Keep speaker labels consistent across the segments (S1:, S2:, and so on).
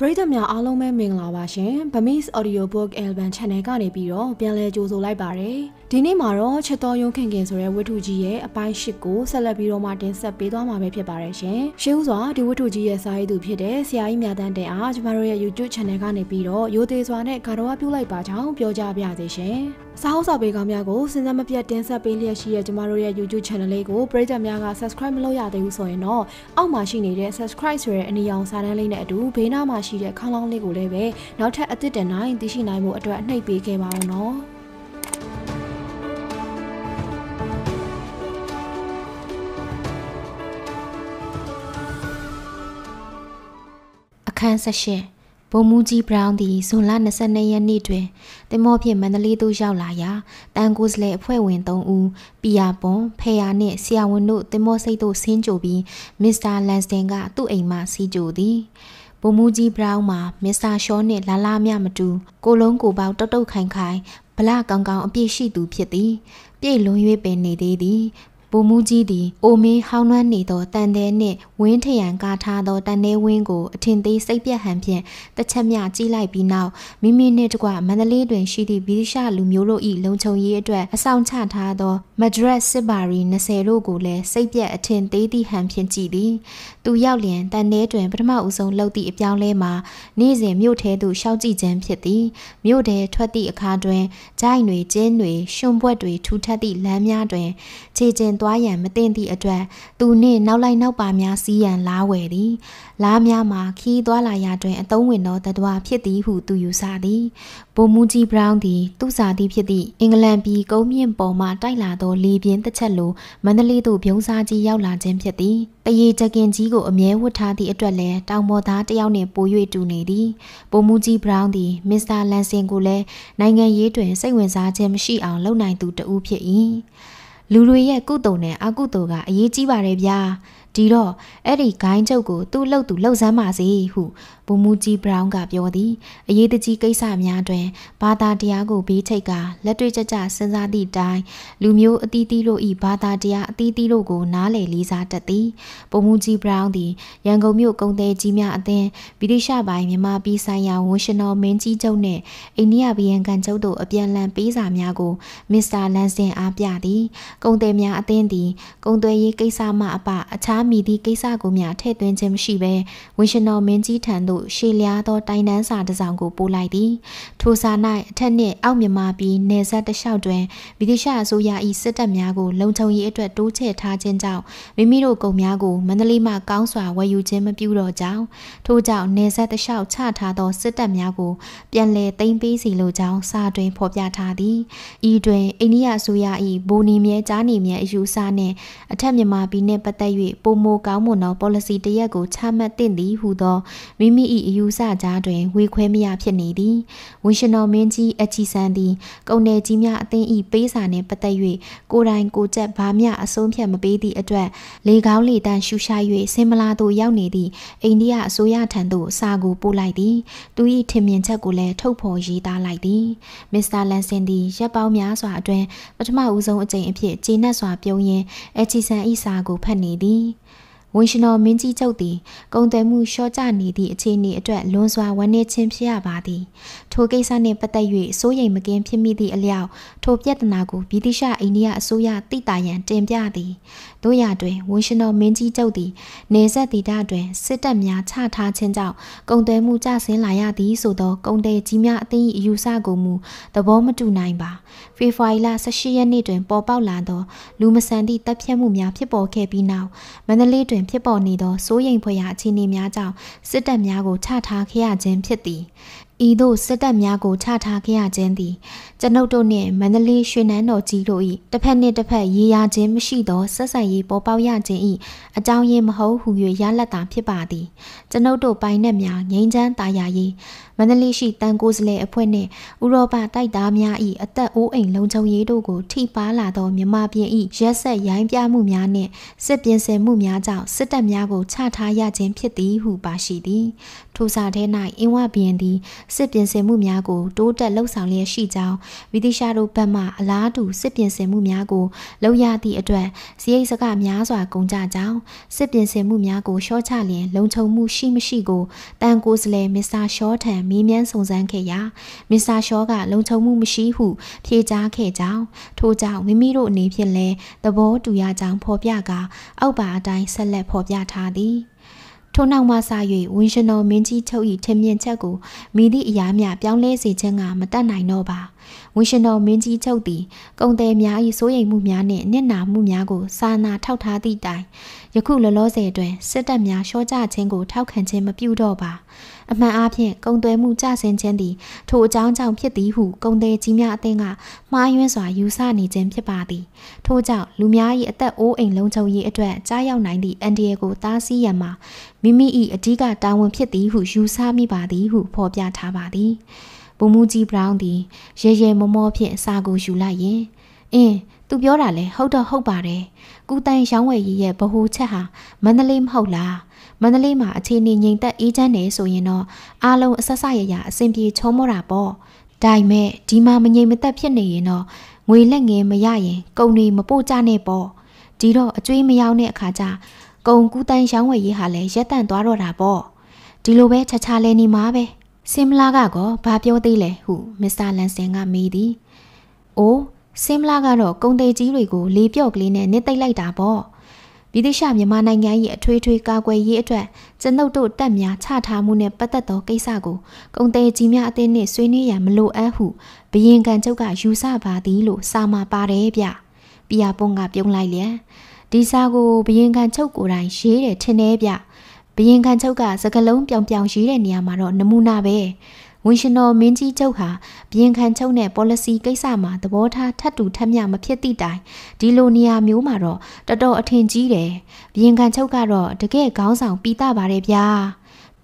S1: ပရိသတ်များအားလုံးပဲမင်္ဂလာပါရှင်။ Bamis Audio Book Album Channel ကနေပြီးတော့ပြန်လည်ကြိုဆိုလိုက်ပါရယ်။ဒီနေ့မှာတော့ချက်တော်ယုံခင်ခင်ဆိုတဲ့ဝတ္ထုကြီးရဲ့အပိုင်း၈ကိုဆက်လက်ပြီးတော့မှတင်ဆက်ပေးသွားမှာပဲဖြစ်ပါရယ်ရှင်။ရှေးဥစွာဒီဝတ္ထုကြီးရဲ့စာရေးသူဖြစ်တဲ့ဆရာကြီးမြတ်တန်းတင်အားကျမတို့ရဲ့ YouTube Channel ကနေပြီးတော့ရိုသေစွာနဲ့ကာတော်ဝပြုလိုက်ပါကြောင်းပြောကြားပါရစေရှင်။စာဟုတ်စာပေကောင်းများကိုစဉ်ဆက်မပြတ်တင်ဆက်ပေးလျက်ရှိတဲ့ကျမတို့ရဲ့ YouTube Channel လေးကိုပရိသတ်များက Subscribe မလုပ်ရသေးဘူးဆိုရင်တော့အောက်မှာရှိနေတဲ့ Subscribe ဆိုတဲ့အနည်းအောင်စာတန်းလေးနဲ့အတူဘေးနားမှာရှိတဲ့ခေါင်းလောင်းလေးကိုလည်းပဲနောက်ထပ်အသစ်တင်နိုင်သိရှိနိုင်မှုအတွက်နှိပ်ပေးခဲ့ပါအောင်နော်။ Kansas ရှင်ဗိုလ်မှူးကြီးဘရောင်းသည်ဇွန်လ22ရက်နေ့တွင်တင်မော့ဖြင့်မန္တလေးသို့ရောက်လာရာတန်ကိုစလဲအဖွဲ့ဝင်3ဦးပီယာပွန်ဖေယာနှင့်ဆရာဝန်တို့တင်မော့စိတ်သို့ဆင်းကြိုပြီးမစ္စတာလန်စတင်ကသူ့အိမ်မှစီးကြိုသည်ဗိုလ်မှူးကြီးဘရောင်းမှာ မစ္စတာရှောနှင့်လာလာမြမတူကိုလုံးကိုပေါင်းတုတ်တုတ်ခိုင်ခိုင်ဗလာကောင်းကောင်းအပြည့်ရှိသူဖြစ်သည်ပြည့်လွန်၍ပင်နေသေးသည်ဗိုလ်မှူးကြီးသည်အိုမင်းဟောင်းနှွမ်းနေသောတန်တဲ့နှင့်ဝင်းထရန်ကားထားသောတန်တဲ့ဝင်းကိုအထင်သေးစိတ်ပြက်ဟန်ဖြင့်တစ်ချက်မျှကြည့်လိုက်ပြီးနောက်မိမိနှင့်တကွမန္တလေးတွင်ရှိသည့်ဗြိတိရှလူမျိုးတို့၏လုံခြုံရေးအတွက်အဆောင်ချထားသောမဒရက်စစ်ဘာရီ20တို့ကိုလည်းစိတ်ပြက်အထင်သေးသည့်ဟန်ဖြင့်ကြည့်သည်သူရောက်လျင်တန်တဲ့တွင်ပထမဦးဆုံးလှုပ်သည့်အပြောင်းလဲမှာနေ့စဉ်မြို့ထဲသို့ရှောက်ကြည့်ခြင်းဖြစ်သည်မြို့ထဲထွက်သည့်အခါတွင်ဂျိုင်းတွေကျင်းတွေ ရှင်ဘွက်တွေထူထပ်သည့်လမ်းများတွင်ခြေကျင်သွားရန်မတင်သည့်အတွက်သူနှင့်နောက်လိုက်နောက်ပါများစီးရန်လားဝယ်သည် လားများမှာခီးသွားလာရာတွင်အသုံးဝင်သောတံတော်ဖြစ်သည်ဟုသူယူဆသည်ဗိုလ်မှူးကြီးဘရောင်းသည် သူ့စာသည်ဖြစ်သည့်အင်္ဂလန်ပြည်ကုန်းမြင့်ပေါ်မှတိုက်လာသောလေပြင်းတစ်ချက်လိုမန္တလေးသို့ဗျုံစားကြီးရောက်လာခြင်းဖြစ်သည်တရေကြကင်ကြီးကိုအမြဲဝတ်ထားသည့်အတွက်လည်းတောင်ပေါ်သားတယောက်နှင့်ပို၍တူနေသည်ဗိုလ်မှူးကြီးဘရောင်းသည်မစ္စတာလန်စင်ကိုလည်းနိုင်ငံရေးတွင်စိတ်ဝင်စားခြင်းမရှိအောင်လုပ်နိုင်သူတဦးဖြစ်၏လူတွေရဲ့ကုသိုလ်နဲ့အကုသိုလ်ကအရေးကြီးပါတယ်ဗျာဒီတော့အဲ့ဒီဂိုင်းချုပ်ကိုသူ့လှုပ်သူလှုပ်စမ်းပါစေဟုဘူမူကြီးဘရောင်းကပြောသည် အရေးတကြီးကိစ္စများတွင်ဘာသာတရားကိုဘေးချိတ်ကလက်တွေ့ကျကျစဉ်းစားသည့်အတိုင်းလူမျိုးအသီးသီးတို့၏ဘာသာတရားအသီးသီးတို့ကိုနားလည်လေးစားတတ်သည်ဘူမူကြီးဘရောင်းသည်ရန်ကုန်မြို့ကုန်သည်ကြီးများအသင်းဗြိတိရှပိုင်းမြန်မာပြည်ဆိုင်ရာဝန်ရှင်တော်မင်းကြီးချုပ်နှင့်အိန္ဒိယဗီယန်ကန်ချုပ်တို့အပြန်အလှန်ပေးစာများကိုမစ္စတာလန်စင်အားပြသည် ကုန်သည်များအသင်းသည်ကုန်သွယ်ရေးကိစ္စမှအပအခြားအခြားမိသည့်ကိစ္စကိုများထည့်သွင်းခြင်းမရှိဘဲဝင်းရှင်တော်မင်းကြီးထံသို့ရှေလျားသောတိုင်တန်းစာတစ်စောင်ကိုပို့လိုက်သည်ထိုစာ၌အထက်နှင့်အောက်မြမာပြည်နယ်စပ်တစ်လျှောက်တွင်ဗြိတိရှအစိုးရ၏စစ်တပ်များကိုလုံခြုံရေးအတွက်တိုးချဲ့ထားခြင်းကြောင့်မိမိတို့ကုန်များကိုမန္တလေးမှကောင်းစွာဝယ်ယူခြင်းမပြုတော့ကြောင်းထို့ကြောင့်နယ်စပ်တစ်လျှောက်ချထားသောစစ်တပ်များကိုပြန်လည်သိမ်းပေးစီလိုကြောင်းစာတွင် ဖော်ပြထားသည်ဤတွင်အိန္ဒိယအစိုးရ၏ဗိုလ်နေမြဲကြားနေမြဲအယူအဆနှင့်အထက်မြမာပြည်နှင့်ပတ်သက်၍ပိုမိုကောင်းမွန်သော policy တရက်ကိုချမှတ်သင့်သည်ဟုသောမိမိ၏အယူဆကြားတွင်ဝေခွဲမရဖြစ်နေသည်။ဝန်ရှင်တော်မင်းကြီးအချီဆန်သည်ကုန်တယ်ကြီးများအသင်း၏ပေးစာနှင့်ပတ်သက်၍ကိုယ်တိုင်ကိုကြက်ဘာမျှအဆုံးဖြတ်မပေးသည့်အတွက် လေကောင်းလေတန်းရှူရှား၍စင်မလာသို့ရောက်နေသည့်အိန္ဒိယအစိုးရထံသို့စာကိုပို့လိုက်သည်။သူ၏ထင်မြင်ချက်ကိုလည်းထုတ်ဖော်ရေးသားလိုက်သည်။မစ္စတာလန်ဆင်သည်ရပ်ပေါင်းများစွာအတွင်းပထမဦးဆုံးအကြိမ်အဖြစ်ဂျေနက်စွာပြုံးရင်းအချီဆန်၏စာကိုဖတ်နေသည်ဝန်ရှင်တော်မင်းကြီးချုပ်သည်ကုံသွယ်မှုလျှော့ကျနေသည့်အခြေအနေအတွက်လွန်စွာဝန်းနေခြင်းဖြစ်ရပါသည် ထိုကိစ္စနှင့်ပတ်သက်၍စိုးရိမ်မကင်းဖြစ်မိသည့်အလျောက်ထိုပြဿနာကိုဗြိတိရှအိန္ဒိယအစိုးရသိတာရန်တင်ပြသည်တို့ရတွင်ဝန်ရှင်တော်မင်းကြီးချုပ်သည် နေဆက်ဒေသတွင်စစ်တပ်များချထားခြင်းကြောင့်ကုံသွယ်မှုကျဆင်းလာရသည်ဆိုသော ကုံတယ်ကြီးများအသင်း၏အယူဆကိုမူသဘောမတူနိုင်ပါ ဖေဖော်ဝါရီလ18ရက်နေ့တွင်ပေါ်ပေါက်လာသောလူမဆန်သည့်တပ်ဖြတ်မှုများဖြစ်ပေါ်ခဲ့ပြီးနောက်မန္တလေးတွင်တွင်ဖြစ်ပေါ်နေသောစိုးရိမ်ဖွယ်ရာအခြေအနေများကြောင့်စစ်တပ်များကိုချထားခဲ့ရခြင်းဖြစ်သည် ဤသို့စစ်တပ်များကိုချထားခဲ့ရခြင်းသည်ကျွန်ုပ်တို့နှင့်မန္တလေးရွှေနန်းတော်ကြီးတို့၏တစ်ဖက်နှင့်တစ်ဖက်ရေရာခြင်းမရှိသောဆက်ဆံရေးပေါ်ပေါက်ရခြင်း၏အကြောင်းရင်းမဟုတ်ဟူ၍ရလက်တာဖြစ်ပါသည်ကျွန်ုပ်တို့ပိုင်နက်များငိမ့်ချမ်းတာယာရေးမန္တလေးရှိတန်ကိုစလဲအဖွဲ့နှင့်ဥရောပတိုက်သားများ၏အသက်အိုးအိမ်လုံခြုံရေးတို့ကိုထိပါလာသောမြမပြည်၏ရက်ဆက်ရိုင်းပြမှုများနှင့်စစ်ပြင်ဆင်မှုများကြောင့်စစ်တပ်များကိုချထားရခြင်းဖြစ်သည်ဟုပါရှိသည်ထိုစာထဲ၌အင်းဝဘီရင်သည်စစ်ပြင်ဆင်မှုများကိုတိုးတက်လှုပ်ဆောင်လျက်ရှိကြောင်းဗြိတိရှားတို့ဘက်မှအလားတူစစ်ပြင်ဆင်မှုများကို လုပ်ရသည့်အတွက်စည်းရိမ်စကများစွာကုန်ကြကြောင်းစစ်ပြင်ဆင်မှုများကိုရှော့ချလျင်လုံခြုံမှုရှိမရှိကိုတန်ကိုစလဲမစ္စတာရှော့ထံမေးမြန်းစုံစမ်းခဲ့ရာမစ္စတာရှော့ကလုံခြုံမှုမရှိဟုဖြေကြားခဲ့ကြောင်းထို့ကြောင့်မိမိတို့အနေဖြင့်လဲသဘောတူရကြောင်းဖော်ပြကာအောက်ပါအတိုင်းဆက်လက်ဖော်ပြထားသည်။ထို့နောက်မှစ၍ဝင်းရှင်တော်မင်းကြီးချုပ်၏ထင်မြင်ချက်ကိုမိသည့်အရာများပြောင်းလဲစေခြင်းကမတတ်နိုင်တော့ပါဝင်းရှင်တော်မင်းကြီးချုပ်သည် ကုံတယ်များ၏စိုးရိမ်မှုများနှင့်နစ်နာမှုများကိုစာနာထောက်ထားသည့်တိုင်ယခုလောလောဆယ်တွင်စစ်တပ်များရှော့ချခြင်းကို ထောက်ခံခြင်းမပြုတော့ပါအမှန်အားဖြင့်ကုံသွဲမှုကြဆင်းခြင်းသည် ထိုအကြောင်းကြောင့်ဖြစ်သည်ဟုကုံသည်ကြီးများအသင်းကမှားယွင်းစွာယူဆနေခြင်းဖြစ်ပါသည်ထို့ကြောင့်လူများ၏အသက်အိုးအိမ်လုံးချုံရေးအတွက်ကြားရောက်နိုင်သည့်အန်ဒီယေကိုတားဆီးရန်မှာမိမိ၏အဓိကတာဝန်ဖြစ်သည်ဟုယူဆမိပါသည်ဟုဖော်ပြထားပါသည်ဘူမူကြီးဘရောင်းသည်ရဲရဲမောမောဖြင့်အစာကိုယူလိုက်ရင်အင်းသူပြောတာလဲဟုတ်တော့ဟုတ်ပါတယ်။ကုတန်ရောင်းဝယ်ရေးရဲ့ဗဟိုချက်ဟာမန္တလေးမဟုတ်လား။မန္တလေးမှာအခြေအနေငြိမ်သက်အေးချမ်းတယ်ဆိုရင်တော့အားလုံးအဆက်ဆက်ရရအဆင်ပြေချောမောတာပေါ့ဒါပေမဲ့ဒီမှာမငြိမ်မသက်ဖြစ်နေရင်တော့ငွေလက်ငယ်မရရင်ကုန်တွေမပို့ကြနဲ့ပေါ့ဒီတော့အကျွေးမရောက်တဲ့အခါကျကုန်ကူးတန်းရောင်းဝယ်ရေးဟာလည်းရက်တန့်သွားတော့တာပေါ့ဒီလိုပဲချာချာလဲနေမှာပဲစင်မလာကကောဘာပြောသေးလဲဟုမစ္စတာလန်ဆန်ကမေးသည်အိုးစင်မလာကတော့ကုန်သေးကြီးတွေကိုလေပြော့ကလေးနဲ့နစ်သိမ့်လိုက်တာပေါ့ဗြိတိရှမြန်မာနိုင်ငံ၏အထွေထွေကာကွယ်ရေးအတွက်ကျွန်ုပ်တို့တပ်များချထားမှုနှင့်ပတ်သက်သောကိစ္စကို ကုံသေးကြီးများအသင်းနှင့်ဆွေးနွေးရန်မလိုအပ်ဟုဘရင်ကန်ချုပ်ကယူဆပါသည်လို့စာမှာပါတယ်ဗျ။ပြာပွန်ကပြုံးလိုက်လျက်ဒီစာကိုဘရင်ကန်ချုပ်ကိုယ်တိုင်ရေးတယ်ထင်တယ်ဗျ။ဘရင်ကန်ချုပ်ကစကလုံးပြောင်ပြောင်ရေးတဲ့နေရာမှာတော့နမူနာပဲ။ဝင်ရှင်တော်မင်းကြီးချုပ်ဟာပြင်ခံချုပ်နဲ့ policy ကိစ္စမှာသဘောထားထပ်တူထပ်မျှမဖြစ်သည့်တိုင်ဒီလိုနေရာမျိုးမှာတော့တော်တော်အထင်ကြီးတယ်ပြင်ခံချုပ်ကတော့တကယ်ခေါင်းဆောင်ပီတာပါတယ်ဗျာ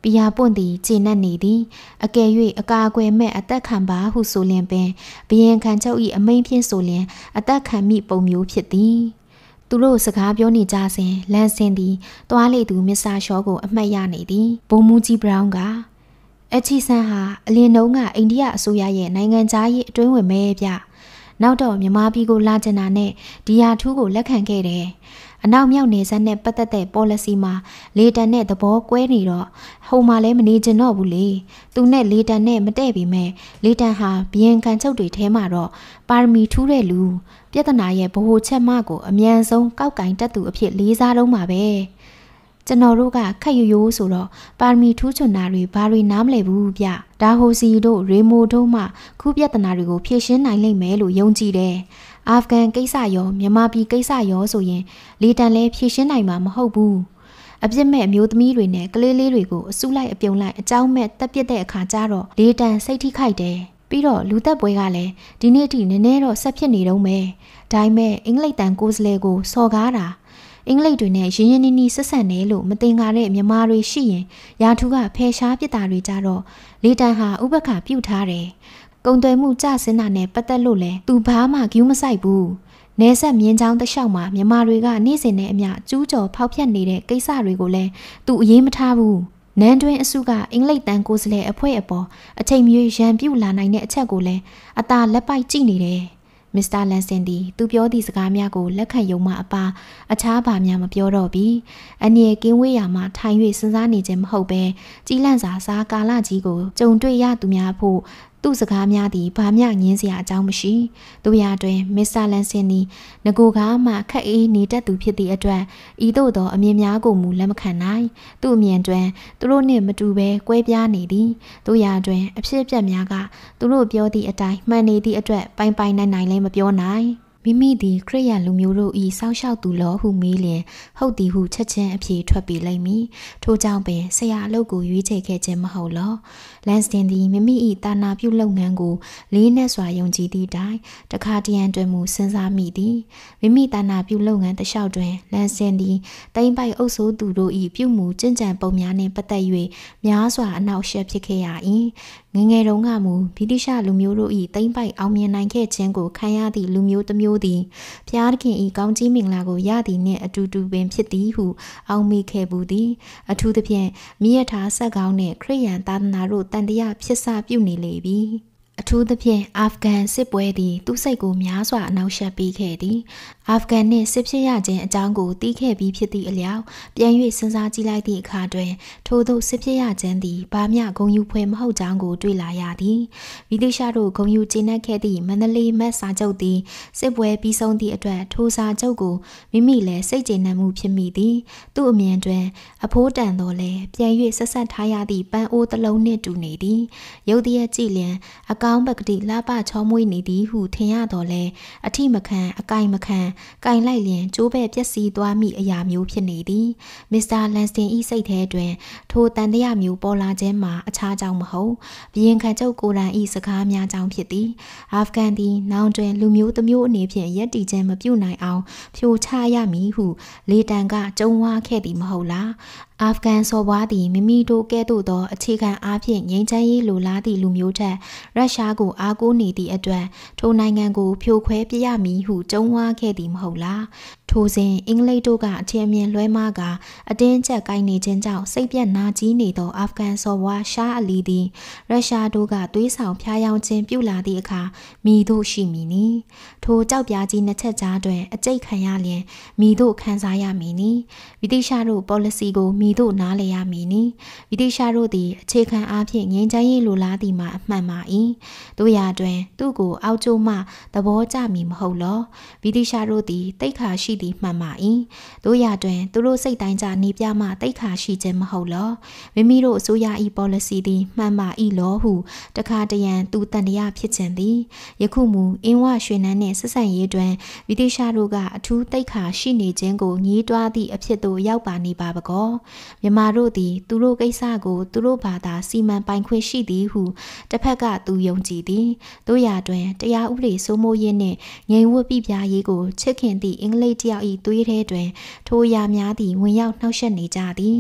S1: ပီယာပွန့်သည်ခြေနဲ့နေသည်အကယ်၍အကာအကွယ်မဲ့အသက်ခံပါဟုဆိုလင်ပင်ဘယင်ခံချုပ်၏အမိန်ဖြင့်ဆိုလျင်အသက်ခံမိပုံမျိုးဖြစ်သည် သူတို့စကားပြောနေကြစဉ်လန်စင်သည်တွားလေသူမစ္စတာရှောကိုအမှတ်ရနေသည်ဘုံမူကြီးဘရောင်းကအချီဆန်ဟာအလင်းနှုံးကအိန္ဒိယအစိုးရရဲ့နိုင်ငံသားရေးအတွင်းဝင်မဲပြနောက်တော့မြမပြည်ကိုလာကျင်တာနဲ့ဒီယာထူးကိုလက်ခံခဲ့တယ်။အနောက်မြောက်နေဆက်နဲ့ပတ်သက်တဲ့ policy မှာလေတန်နဲ့သဘောကွဲနေတော့ဟိုမှာလည်းမနေကျင်တော့ဘူးလေ။သူနဲ့လေတန်နဲ့မတည့်ပြီမဲ့လေတန်ဟာဘီယန်ကန်ချုပ်တွေထဲမှာတော့ပါရမီထူးတဲ့လူပြဿနာရဲ့ဗဟိုချက်မကိုအမြန်ဆုံးကောက်ကင်တက်သူအဖြစ်လေးစားတော့မှာပဲ။ကျွန်တော်တို့ကခက်ရရိုးဆိုတော့ပါရမီထူးချွန်တာတွေဘာတွေနားမလည်ဘူးဗျဒါဟိုစီတို့ရေမိုတို့မှခုပြဿနာတွေကိုဖြေရှင်းနိုင်လိမ့်မယ်လို့ယုံကြည်တယ်အာဖဂန်ကိစ္စရောမြန်မာပြည်ကိစ္စရောဆိုရင် လေတန်လဲဖြေရှင်းနိုင်မှာမဟုတ်ဘူးအပြစ်မဲ့အမျိုးသမီးတွေနဲ့ကလေးလေးတွေကိုအစုလိုက်အပြုံလိုက်အကြောင်းမဲ့တက်ပစ်တဲ့အခါကျတော့လေတန်စိတ်ထိခိုက်တယ်ပြီးတော့လူသက်ပွဲကလည်းဒီနေ့အထိနည်းနည်းတော့ဆက်ဖြစ်နေတော့မယ်ဒါပေမဲ့အင်္ဂလိပ်တန်ကိုယ်စလဲကိုစော်ကားတာအင်္ဂလိပ်တွေနဲ့ရင်းရင်းနှီးနှီးဆက်ဆံတယ်လို့မတင်ကားတဲ့မြန်မာတွေရှိရင်ယာထူးကဖယ်ရှားပစ်တာတွေကြတော့လေတန်ဟာဥပက္ခပြုတ်ထားတယ်။ကုံသွဲမှုကြဆင်းတာနဲ့ပတ်သက်လို့လဲသူဘာမှဂယူးမဆိုင်ဘူး။နေဆက်မြင်းချောင်းတလျှောက်မှာမြန်မာတွေကနေ့စဉ်နဲ့အမျှကျူးကျော်ဖောက်ဖျက်နေတဲ့ကိစ္စတွေကိုလည်းသူအရေးမထားဘူး။နန်းတွင်းအစုကအင်္ဂလိပ်တန်ကိုယ်စားလှယ်အဖွဲ့အပေါ်အချိန်မြွေရန်ပြုတ်လာနိုင်တဲ့အချက်ကိုလည်းအသာလက်ပိုက်ကြည့်နေတယ်မစ္စတာလန်ဆင်သည်သူပြောသည့်စကားများကိုလက်ခံယုံမှအပါအခြားဘာများမပြောတော့ပြီ။အနေကင်းဝေးရာမှထိုင်၍စဉ်းစားနေခြင်းမဟုတ်ဘဲကြီးလန့်စာစားကာလကြီးကိုကြုံတွေ့ရသူများဖို့သူ့စကားများသည်ဘာမျှငင်းစရာအကြောင်းမရှိ။သူရာတွင်မစ္စတာလန်ဆင်သည်ငကိုကမှခက်အေးနေတတ်သူဖြစ်သည့်အတွက်ဤသို့သော အမြင်များကိုမူလက်မခံနိုင်။သူ့အမြင်တွင်သူတို့နှင့်မတူဘဲကွဲပြားနေသည်။သူရာတွင် အဖြစ်အပျက်များကသူတို့ပြောသည့်အတိုင်းမှန်နေသည့်အတွက်ပိုင်ပိုင်နိုင်နိုင်လည်းမပြောနိုင်။မိမိသည်ခရိယလူမျိုးတို့၏စောင့်ရှောက်သူလောဟုမေးလျင်ဟုတ်သည်ဟုချက်ချင်းအဖြေထွက်ပေလိမ့်မည်ထို့ကြောင့်ပင်ဆရာအလုပ်ကိုရွေးချယ်ခဲ့ခြင်းမဟုတ်လောလန်စတင်သည်မိမိ၏တာနာပြုလုပ်ငန်းကိုလေးနက်စွာယုံကြည်သည့်တိုင်တခါတရံတွင်မူစဉ်းစားမိသည်မိမိတာနာပြုလုပ်ငန်းတလျှောက်တွင်လန်စတင်သည်တိမ်ပိုက်အုပ်စိုးသူတို့၏ပြုမူကြင်ကြံပုံများနှင့်ပတ်သက်၍များစွာအနောက်ရှက်ဖြစ်ခဲ့ရ၏ငငယ်တုန်းကမူဗြိတိရှလူမျိုးတို့၏တိမ်ပိုက်အောင်မြင်နိုင်ခဲ့ခြင်းကိုခံရသည့်လူမျိုးတစ်မျိုးတို့သည်ဖျားသခင်၏ကောင်းကြီးမင်္ဂလာကိုရသည်နှင့်အတူတူပင်ဖြစ်သည်ဟု အောက်မေ့ခဲ့ပူသည် အထူးသဖြင့်မိရထားဆက်ကောင်းနှင့်ခရိယန်သာသနာတို့တန်တရားဖြစ်စပြုနေလေပြီအထူးသဖြင့်အာဖဂန်စစ်ပွဲသည် သူ့စိတ်ကိုများစွာအနှောက်ယှက်ပေးခဲ့သည်အာဖဂန်နှင့်စစ်ဖြစ်ရခြင်းအကြောင်းကိုသိခဲ့ပြီးဖြစ်သည့်အလျောက်ပြန်၍စဉ်းစားကြည့်လိုက်သည့်အခါတွင် ထိုသို့စစ်ဖြစ်ရခြင်းသည်ဘာမျှဂုံယူဖွယ်မဟုတ်ကြောင်းကို တွေ့လာရသည်ဗီဒုရှာတို့ဂုံယူကျင်းတ်ခဲ့သည့်မန္တလေးမတ်စာချုပ်သည်စစ်ပွဲပြီးဆုံးသည့်အတွက်ထိုစာချုပ်ကိုမိမိလည်းစိတ်ကျေနပ်မှုဖြစ်မိသည်သူ့အမြင်တွင် အဖိုးတန်တော်လည်းပြန်၍ဆက်ဆက်ထားရသည့်ပန်းအိုးတစ်လုံးနှင့်တူနေသည်ရုတ်တရက်ကြည့်လျင် အကောင်းပကတိလှပချောမွေးနေသည်ဟုထင်ရတော်လဲအထိမခံအကင်မခံကင်လိုက်လျင်ကျိုးပဲ့ပျက်စီးသွားမိအရာမျိုးဖြစ်နေသည်မစ္စတာလန်စတင်၏စိတ်ထဲတွင်ထိုတန်တရားမျိုးပေါ်လာခြင်းမှာအခြားကြောင့်မဟုတ်ဘီရင်ခံချုပ်ကိုယ်တိုင်၏စကားများကြောင့်ဖြစ်သည် အာဖဂန်သည်နောင်တွင် လူမျိုးတစ်မျိုးအနေဖြင့်ယက်တီခြင်းမပြုနိုင်အောင်ဖြိုချရမည်ဟု လေတန်ကကြုံဝါခဲ့သည်မဟုတ်လားအာဖဂန်စော်ဘွားသည်မိမိတို့ကဲ့သို့သော အခြေခံအားဖြင့်ငြိမ်းချမ်းရေးလိုလားသည့်လူမျိုးထက်ရုရှားကိုအားကိုးနေသည့်အတွက်ထိုနိုင်ငံကိုဖြိုခွဲပြရမည်ဟုကြုံဝါခဲ့သည်မဟုတ်လားထိုစဉ်အင်္ဂလိပ်တို့ကအထင်အမြင်လွဲမှားကာအတင်းကျပ်ကိုင်းနေခြင်းကြောင့်စိတ်ပြက်နာကြီးနေသောအာဖဂန်စော်ဘွားရှားအလီသည်ရုရှားတို့ကသွေးဆောင်ဖျားယောင်းခြင်းပြုလာသည့်အခါမိတို့ရှိမည်နီထိုကြောက်ပြားကြီးနှစ်ချက်ကြားတွင် အကြိတ်ခံရလျင်မိတို့ခံစားရမည်နီဗြိတိရှားတို့ policy ကိုမိသို့နားလည်ရမည်နီဗိတိရှာတို့သည်အခြေခံအားဖြင့်ငြိမ်းချမ်းရေးလိုလားသည်မှာအမှန်ပါ၏တို့ရာတွင်သူ့ကိုအောက်ကျိုးမှသဘောကျမည်မဟုတ်လောဗိတိရှာတို့သည်တိတ်ခါရှိသည်မှန်ပါ၏တို့ရာတွင်သူတို့စိတ်တိုင်းကြနေပြမှတိတ်ခါရှိခြင်းမဟုတ်လောမိမိတို့အစိုးရ၏ပေါ်လစီသည်မှန်ပါ၏လောဟုတခါတရံသူတန်တရားဖြစ်ခြင်းသည်ယခုမူအင်းဝရွှေနန်းနှင့်ဆက်ဆံရေးတွင်ဗိတိရှာတို့ကအထူးတိတ်ခါရှိနေခြင်းကိုညည်းတွားသည့်အဖြစ်သို့ရောက်ပါနေပါပကောမြမာတို့သည် သူတို့ကိစ္စကိုသူတို့ဘာသာစီမံပိုင်ခွင့်ရှိသည်ဟုတစ်ဖက်ကသူယုံကြည်သည်တို့ရာတွင်တရားဥပဒေစိုးမိုးရေးနှင့်ငြိမ်ဝတ်ပြပြရေးကိုချစ်ခင်သည့်အင်္ဂလိပ်တယောက်၏သွေးထဲတွင် ထိုရာများသည်ဝင်ရောက်နှောက်ယှက်နေကြသည်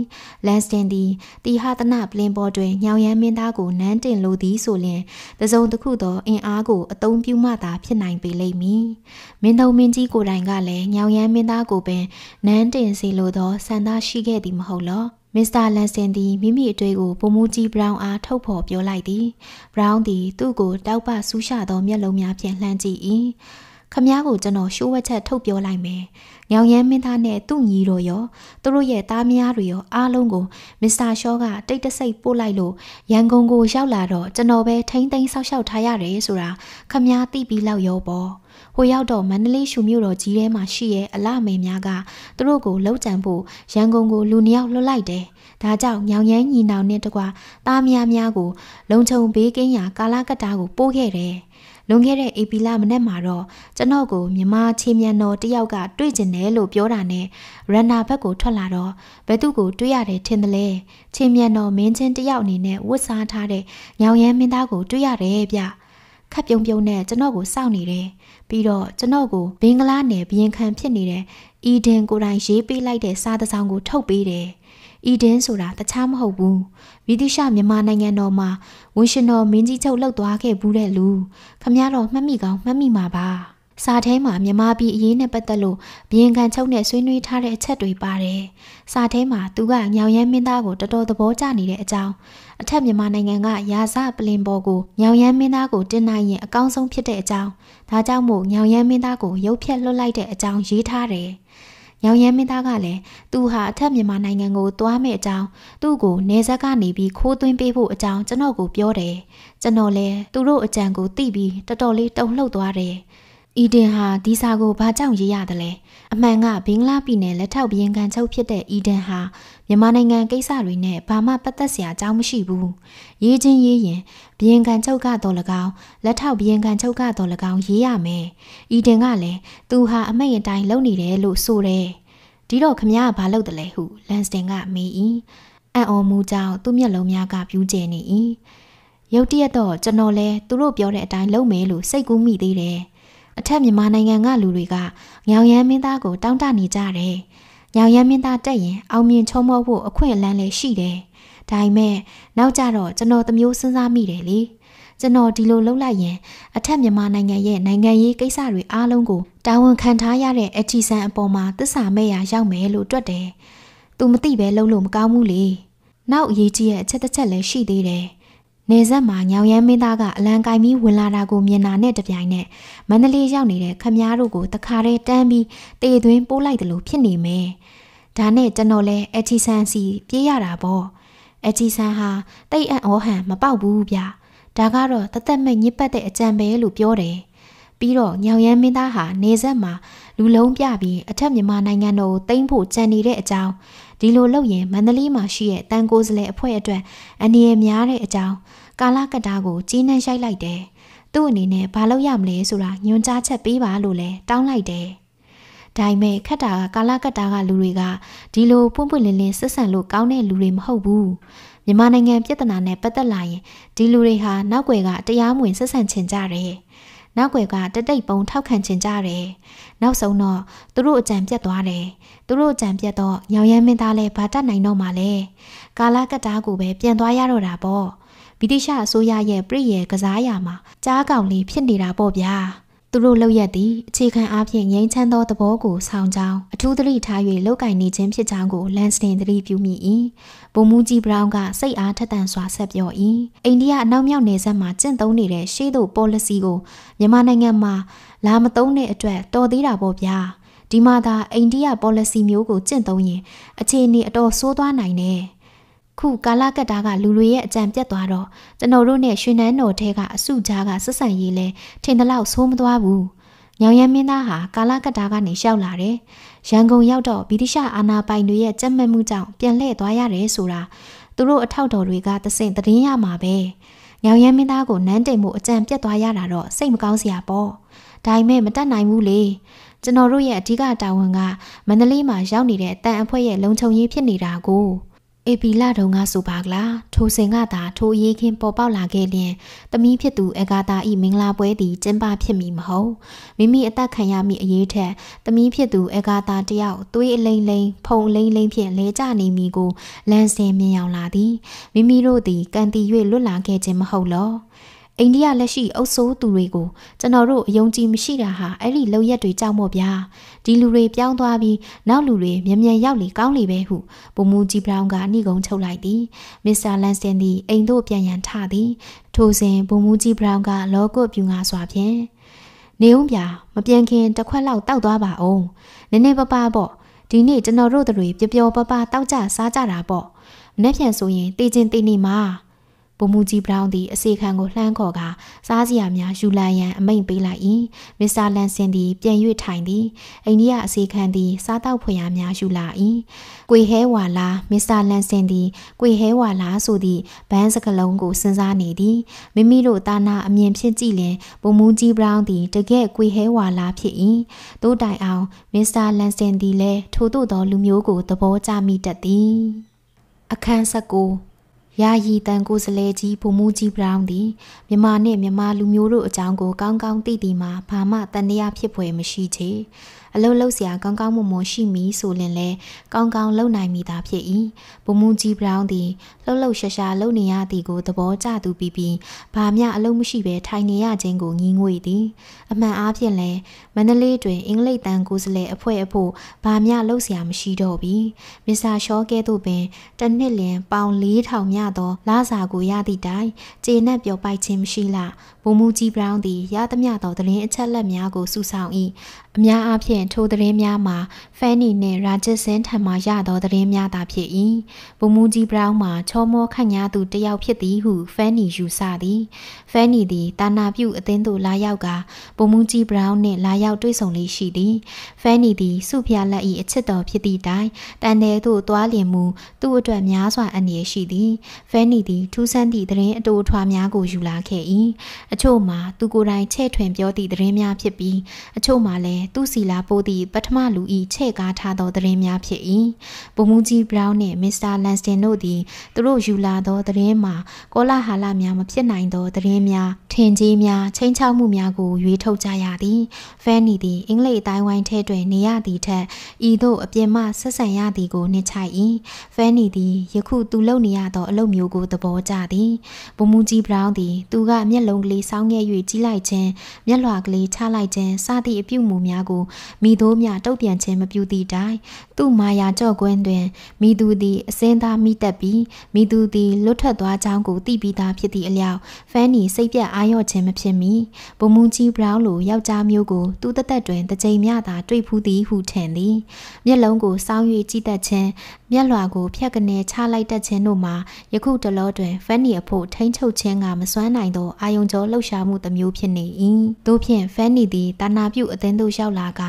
S1: လန်စတင်သည်တီဟာသနပလင်ပေါ်တွင်ညောင်ရမ်းမင်းသားကိုနန်းတင်လိုသည်ဆိုလျင်တစုံတစ်ခုသောအင်အားကိုအသုံးပြုမှသာဖြစ်နိုင်ပေလိမ့်မည်မင်းသုံးမင်းကြီးကိုယ်တိုင်ကလည်းညောင်ရမ်းမင်းသားကိုပင်နန်းတင်စေလိုသောဆန္ဒရှိခဲ့သည်မဟုတ်လောမစ္စတာလန်ဆန်သည်မိမိအတွေ့ကိုပုံမူကြီးဘရောင်းအားထုတ်ဖော်ပြောလိုက်သည်ဘရောင်းသည်သူ့ကိုတောက်ပဆူးရှသောမျက်လုံးများဖြင့်လှမ်းကြည့်၏ခမည်းကိုကျွန်တော်ရှိုးဝက်ချက်ထုတ်ပြောလိုက်မယ်။ညောင်ရမ်းမင်းသားနဲ့သူ့ညီတို့ရောသူတို့ရဲ့သားမယားတွေရောအားလုံးကိုမစ္စတာရှော့ကတိတ်တဆိတ်ပို့လိုက်လို့ရန်ကုန်ကို ရောက်လာတော့ကျွန်တော်ပဲထိမ့်သိမ်းဆောက်ရှောက်ထားရတယ်ဆိုတာခမည်းသိပြီးလောက်ရောပေါ့။ဟိုရောက်တော့မန္တလေးရှူမြို့တော်ကြီးထဲမှာရှိရဲ့အလမေများကသူတို့ကိုလှုပ်ကြံဖို့ရန်ကုန်ကိုလူနှစ်ယောက်လွှတ်လိုက်တယ်။ဒါကြောင့်ညောင်ရမ်းညီနောင်နဲ့တကွာသားမယားများကိုလုံခြုံဘေးကင်းရာ ကာလကတ္တာကိုပို့ခဲ့တယ်။လွန်ခဲ့တဲ့ဧပြီလမနေ့မှာတော့ကျွန်တော်ကိုမြမချေမြန်တော်တယောက်ကတွေ့ကျင်တယ်လို့ပြောတာနဲ့ရန်နာဘက်ကိုထွက်လာတော့ဘယ်သူကိုတွေ့ရတယ်ထင်တယ်လဲချေမြန်တော်မင်းချင်းတယောက်အနေနဲ့ဝတ်စားထားတဲ့ညောင်ရမ်းမင်းသားကိုတွေ့ရတယ်ဗျခက်ပြုံပြုံနဲ့ကျွန်တော်ကိုစောင့်နေတယ်ပြီးတော့ကျွန်တော်ကိုဘင်္ဂလားနယ်ဘရင်ခံဖြစ်နေတဲ့အီဒင်ကိုတိုင်ရေးပေးလိုက်တဲ့စာတစ်စောင်ကိုထုတ်ပေးတယ်အီဒင်ဆိုတာတခြားမဟုတ်ဘူးဗြိတိရှမြန်မာနိုင်ငံတော်မှာဝင်းရှင်တော်မင်းကြီးချုပ်လောက်သွားခဲ့ဘူးတဲ့လူခမရတော့မှတ်မိကောင်းမှတ်မိမှာပါစာထဲမှာမြမပြည်အရေးနဲ့ပတ်သက်လို့ဘရင်ခံချုပ်နဲ့ဆွေးနွေးထားတဲ့အချက်တွေပါတယ်။စာထဲမှာသူကညောင်ရမ်းမင်းသားကိုတော်တော်သဘောကျနေတဲ့အကြောင်းအထက်မြန်မာနိုင်ငံကရာဇပလင်ပေါ်ကိုညောင်ရမ်းမင်းသားကိုတင်နိုင်ရင်အကောင်းဆုံးဖြစ်တဲ့အကြောင်းဒါကြောင့်မို့ညောင်ရမ်းမင်းသားကိုရုပ်ဖြက်လွတ်လိုက်တဲ့အကြောင်းရေးထားတယ်။ညောင်ရမ်းမင်းသားကလည်းသူဟာအထက်မြန်မာနိုင်ငံကိုသွားမယ့်အကြောင်းသူ့ကိုနေဆက်ကနေပြီးခိုးသွင်းပေးဖို့အကြောင်းကျွန်တော်ကိုပြောတယ်။ကျွန်တော်လည်းသူတို့အကြံကိုသိပြီးတော်တော်လေးတုန်လှုပ်သွားတယ်။။အီဒင်ဟာဒီစာကိုဘာကြောင့်ရေးရတယ်လဲ။အမှန်ကဘင်္ဂလားပြည်နယ်လက်ထောက်ဘရင်ခံချုပ်ဖြစ်တဲ့အီဒင်ဟာမြန်မာနိုင်ငံကိစ္စတွေနဲ့ဘာမှပတ်သက်စရာအကြောင်းမရှိဘူး။ရေးချင်းရေးရင်ဘရင်ခံချုပ်ကတော့၎င်းလက်ထောက်ဘရင်ခံချုပ်ကတော့၎င်းရေးရမယ်။အီဒင်ကလည်းသူဟာအမိတ်အတိုင်းလုပ်နေတယ်လို့ဆိုတယ်။ဒီတော့ခမရကဘာလုပ်တယ်လဲဟုလန်စတင်ကမေး၏။အံ့ဩမှုကြောင့်သူ့မျက်လုံးများကပြူးကျနေ၏။ရုတ်တရက်တော့ကျွန်တော်လဲသူတို့ပြောတဲ့အတိုင်းလုပ်မယ်လို့စိတ်ကူးမိသေးတယ်။အထက်မြန်မာနိုင်ငံကလူတွေကညောင်ရမ်းမင်းသားကိုတောင်းတနေကြတယ်။ညောင်ရမ်းမင်းသားတက်ရင်အောင်မြင်ချုံးမောဖို့အခွင့်အလမ်းလည်းရှိတယ်။ဒါပေမဲ့နောက်ကြတော့ကျွန်တော်တမျိုးစဉ်းစားမိတယ်လေ။ကျွန်တော်ဒီလိုလှုပ်လိုက်ရင်အထက်မြန်မာနိုင်ငံရဲ့နိုင်ငံရေးကိစ္စတွေအားလုံးကိုတာဝန်ခံထားရတဲ့အချီဆန်အပေါ်မှာသစ္စာမဲ့ရာရောက်မယ်လို့တွက်တယ်။သူမသိပဲလှုပ်လို့မကောင်းဘူးလေ။နောက်အရေးကြီးတဲ့အချက်တစ်ချက်လည်းရှိသေးတယ်။နေဆက်မှာညောင်ရမ်းမင်းသားကအလံကိုင်ပြီးဝင်လာတာကိုမြင်လာနဲ့တပြိုင်နက်မန္တလေးရောက်နေတဲ့ခမားတို့ကိုတခါတည်းတန်းပြီးတေသွင်းပိုးလိုက်တယ်လို့ဖြစ်နေမယ်။ဒါနဲ့ကျွန်တော်လဲအချီဆန်စီ ပြေးရတာပေါ့။အချီဆန်ဟာတိတ်အံ့ဩဟန်မပေါက်ဘူးဗျ။ဒါကတော့တသက်မဲ့ညစ်ပတ်တဲ့အကြံပဲလို့ပြောတယ်။ပြီးတော့ညောင်ရမ်းမင်းသားဟာနေဆက်မှာလူလုံးပြပြီးအထက်မြန်မာနိုင်ငံတော်ကိုတိမ့်ဖို့ကြံနေတဲ့အကြောင်းဒီလိုလုပ်ရင်မန္တလေးမှာရှိတဲ့တန်ကိုစလဲအဖွဲ့အတွက်အနေရများတဲ့အကြောင်းကာလကတားကိုကြီးနှံရိုက်လိုက်တယ်။သူ့အနေနဲ့ဘာလုပ်ရမလဲဆိုတာညွန်ကြားချက်ပေးပါလို့လဲတောင်းလိုက်တယ်။ဒါပေမဲ့ခက်တာကကာလကတားကလူတွေကဒီလိုပွန့်ပွန့်လင်းလင်းဆက်ဆံလို့ကောင်းတဲ့လူတွေမဟုတ်ဘူး။မြန်မာနိုင်ငံပြည်ထနာနဲ့ပတ်သက်လာရင်ဒီလူတွေဟာနောက်ွယ်ကတရားမဝင်ဆက်ဆံချင်ကြတယ်။နောက်ွယ်ကတတိတ်ပုံထောက်ခံချင်ကြတယ်။နောက်ဆုံးတော့သူတို့အကြံပြတ်သွားတယ်သူတို့အကြံပြတ်တော့ရောင်ရမ်းမင်းသားလည်းဘာတတ်နိုင်တော့မှလဲကာလာကတားကိုပဲပြန်သွားရတော့တာပေါ့ဗီတိရှအစိုးရရဲ့ပြည်ရဲ့ကစားရာမှာကြားကောင်လေးဖြစ်နေတာပေါ့ဗျာသူတို့လောက်ရက်သည်အခြေခံအားဖြင့်ငြိမ်းချမ်းသောသဘောကိုဆောင်ကြောင်းအထူးသတိထား၍လောက်ကင်နေခြင်းဖြစ်ကြောင်းကိုလန်စတင်သတိပြုမိ၏ဗိုလ်မှူးကြီးဘရောင်းကစိတ်အားထက်သန်စွာဆက်ပြော၏အိန္ဒိယအနောက်မြောက်နယ်စပ်မှာကျင့်သုံးနေတဲ့ရှေးသို့ policy ကိုမြန်မာနိုင်ငံမှာလာမသုံးတဲ့အတွက်တော်သေးတာပေါ့ဗျာဒီမှာသာအိန္ဒိယ policy မျိုးကိုကျင့်သုံးရင်အခြေအနေအတော်ဆိုးသွားနိုင်တယ်ခုကာလကတ္တာကလူတွေရဲ့အကြံပြတ်သွားတော့ကျွန်တော်တို့နဲ့ရွှေနန်းတော်ထဲကအစုကြားကဆက်ဆံရေးလဲထင်သလောက်ဆိုးမသွားဘူး။ညောင်ရမ်းမင်းသားဟာကာလကတ္တာကနေရှောက်လာတယ်။ရန်ကုန်ရောက်တော့ဗြိတိရှအာဏာပိုင်တွေရဲ့ကြက်မှတ်မှုကြောင့်ပြန်လှည့်သွားရတယ်ဆိုတာသူတို့အထောက်တော်တွေကသစင်သတင်းရမှာပဲ။ညောင်ရမ်းမင်းသားကိုနန်းတင်မှုအကြံပြတ်သွားရတာတော့စိတ်မကောင်းစရာပေါ့။ဒါပေမဲ့မတတ်နိုင်ဘူးလေကျွန်တော်တို့ရဲ့အဓိကတာဝန်ကမန္တလေးမှာရောက်နေတဲ့အတန်အဖွဲ့ရဲ့လုံခြုံရေးဖြစ်နေတာကိုအေပီလာတုံကဆိုပါကလားထိုစင်ကသာထိုအေးခင်းပေါ်ပေါက်လာခဲ့လျင်တမီးဖြစ်သူအဂါတာဤမင်္ဂလာပွဲသည်ကျင်းပဖြစ်မည်မဟုတ်မိမိအသက်ခံရမည့်အရေးထက်တမီးဖြစ်သူအဂါတာတယောက်သွေးအလိမ့်လိမ့်ဖုံလိမ့်လိမ့်ဖြင့်လဲကျနေမည်ကိုလန်စင်မြင်အောင်လာသည်မိမိတို့သည်ကံတီ၍လွတ်လာခဲ့ခြင်းမဟုတ်လောအိန္ဒိယလက်ရှိအုပ်စိုးသူတွေကိုကျွန်တော်တို့အယုံကြည်မရှိတာဟာအဲ့ဒီလောက်ရက်တွေကြောက်မို့ဗျာဒီလူတွေပြောင်းသွားပြီးနောက်လူတွေမြန်မြန်ရောက်လေကောင်းလေပဲဟုဘုံမူကြီးဘရောင်ကအနှိကုံချုပ်လိုက်သည်မစ္စတာလန်စတင်သည်အိမ်သို့ပြန်ရန်ထသည်ထိုစဉ်ဘုံမူကြီးဘရောင်ကလောကုတ်ပြူငါစွာဖြင့်နေုံပြမပြန်ခင်တစ်ခွက်လောက်တောက်သွားပါအောင်နည်းနည်းပါပါပေါ့ဒီနေ့ကျွန်တော်တို့တွေပျော်ပျော်ပါပါတောက်ကြစားကြတာပေါ့မနေ့ပြန်ဆိုရင်တည်ခြင်းတည်နေမှာဗိုလ်မှူးကြီးဘရောင်းသည်အစီခံကိုလှမ်းခေါ်ကာစားစရာများယူလာရန်အမိန့်ပေးလိုက်၏မစ္စတာလန်ဆင်သည် ပြန်၍ထိုင်သည်အိန္ဒိယအစီခံသည်စားတောက်ဖွယ်ရာများယူလာ၏ကွေဟဲဝါလာမစ္စတာလန်ဆင်သည်ကွေဟဲဝါလာဆိုသည့်ဗန်းစကလုံးကိုစဉ်းစားနေသည်မိမိတို့တာနာအမြင်ဖြစ်ကြည့်လင်ဗိုလ်မှူးကြီးဘရောင်းသည်တကယ်ကွေဟဲဝါလာဖြစ်၏တို့တိုင်အောင်မစ္စတာလန်ဆင်သည်လည်းထိုတို့သောလူမျိုးကိုသဘောကျမိတတ်သည်အခန်း၁၉ယာယီတန်ကိုစလဲကြီးဗိုလ်မှူးကြီးဘရောင်းသည်မြမနှင့်မြမလူမျိုးတို့အကြောင်းကိုကောင်းကောင်းသိသည်မှာဘာမှတန်တရားဖြစ်ဖွယ်မရှိချေအလုံးလုံးစရာကောင်းကောင်းမွန်မွန်ရှိမည်ဆိုရင်လည်းကောင်းကောင်းလုပ်နိုင်မိသားဖြစ်၏ဘုံမူကြီးဘရောင်းသည်လှုပ်လှုပ်ရှားရှားလုပ်နေရသည်ကိုသဘောကျသူပြီးပြီးဘာမျှအလုံးမရှိဘဲထိုင်နေရခြင်းကိုငြင်းငွေသည်အမှန်အားဖြင့်လည်းမန္တလေးတွင်အင်္ဂလိပ်တန်ကိုယ်စားလှယ်အဖွဲ့အဖို့ဘာမျှလုပ်စရာမရှိတော့ပြီမစ္စတာရှော့ကဲသို့ပင်တစ်နှစ်လျင် ပေါင်4000မြသောလစာကိုရသည့်တိုင်ကျေနပ်ပျော်ပိုက်ခြင်းမရှိလားဗိုလ်မှူးကြီးဘရောင်းသည် ရသမျှသောသတင်းအချက်လက်များကိုစုဆောင်၏အများအားဖြင့်ထိုသတင်းများမှာ ဖန်နီနှင့်ရာဂျစ်စင်ထံမှရသောသတင်းများသာဖြစ်၏ဗိုလ်မှူးကြီးဘရောင်းမှာချောမောခန့်ညားသူတစ်ယောက်ဖြစ်သည်ဟု ဖန်နီယူဆသည်ဖန်နီသည်တာနာပြုအသင်းသို့လာရောက်ကာဗိုလ်မှူးကြီးဘရောင်းနှင့်လာရောက်တွေ့ဆုံလေးရှိသည်ဖန်နီသည် စုဖျားလက်၏အချစ်တော်ဖြစ်သည့်တိုင်တန်တဲ့သို့သွားလျင်မူသူ့အတွက်များစွာအနေရှိသည် ဖန်နီသည်ထူးဆန်းသည့်သတင်းအတူအထွာများကိုယူလာခဲ့၏အချို့မှာသူကိုယ်တိုင်ချဲ့ထွင်ပြောသည့်သတင်းများဖြစ်ပြီးအချို့မှာလည်းသူစီလာပို့သည့်ပထမလူဤချဲ့ကားထားသောသတင်းများဖြစ်၏ဘုံမူကြီးဘရောင်းနှင့်မစ္စတာလန်စတင်တို့သည်သူတို့ယူလာသောသတင်းမှာကောလာဟာလများမဖြစ်နိုင်သောသတင်းများထင်ကြီးများချင်းချောက်မှုများကိုရွေးထုတ်ကြရသည်ဖဲနီသည်အင်္ဂလိပ်အတိုင်းဝိုင်းထဲတွင် နေရသည်ထက်ဤသို့အပြင်မှဆက်ဆံရသည်ကိုနှစ်ချိုက်၏ဖဲနီသည်ယခုသူလုပ်နေရသောအလုပ်မျိုးကိုသဘောကျသည်ဘုံမူကြီးဘရောင်းသည် သူကမျက်လုံးကလေးဆောင်းခဲ့၍ကြီးလိုက်ခြင်းမျက်လွှာကလေးချလိုက်ခြင်းစသည့်အပြုမူများကိုမိတို့များတုတ်ပြန်ခြင်းမပြုသည့်တိုင်သူ့မာယာကြော့ကွင်းတွင်မိသူသည်အစင်းသားမိတက်ပြီးမိသူသည်လွတ်ထွက်သွားကြောင်းကိုသိပြီးသားဖြစ်သည့်အလျောက်ဖန်နီစိတ်ပြက်အာရုံခြင်းမဖြစ်မီဘုံမူကြီးဘရောင်းလိုယောက်ျားမျိုးကိုသူ့တသက်တွင်တစ်ချိန်မျှသာတွေ့ဖူးသည်ဟုထင်သည်မျက်လုံးကိုစောင်း၍ကြည့်တတ်ခြင်းမျက်လွှာကိုဖြက်ကနေချလိုက်တတ်ခြင်းတို့မှာယခုတလောတွင်ဖန်နီအဖို့ထိမ့်ချုပ်ခြင်းကမစွမ်းနိုင်သောအာယုံကြောလှုပ်ရှားမှုတစ်မျိုးဖြစ်နေ၏တို့ဖြင့်ဖန်နီသည်တာနာပြုအသင်းသို့ရောက်လာက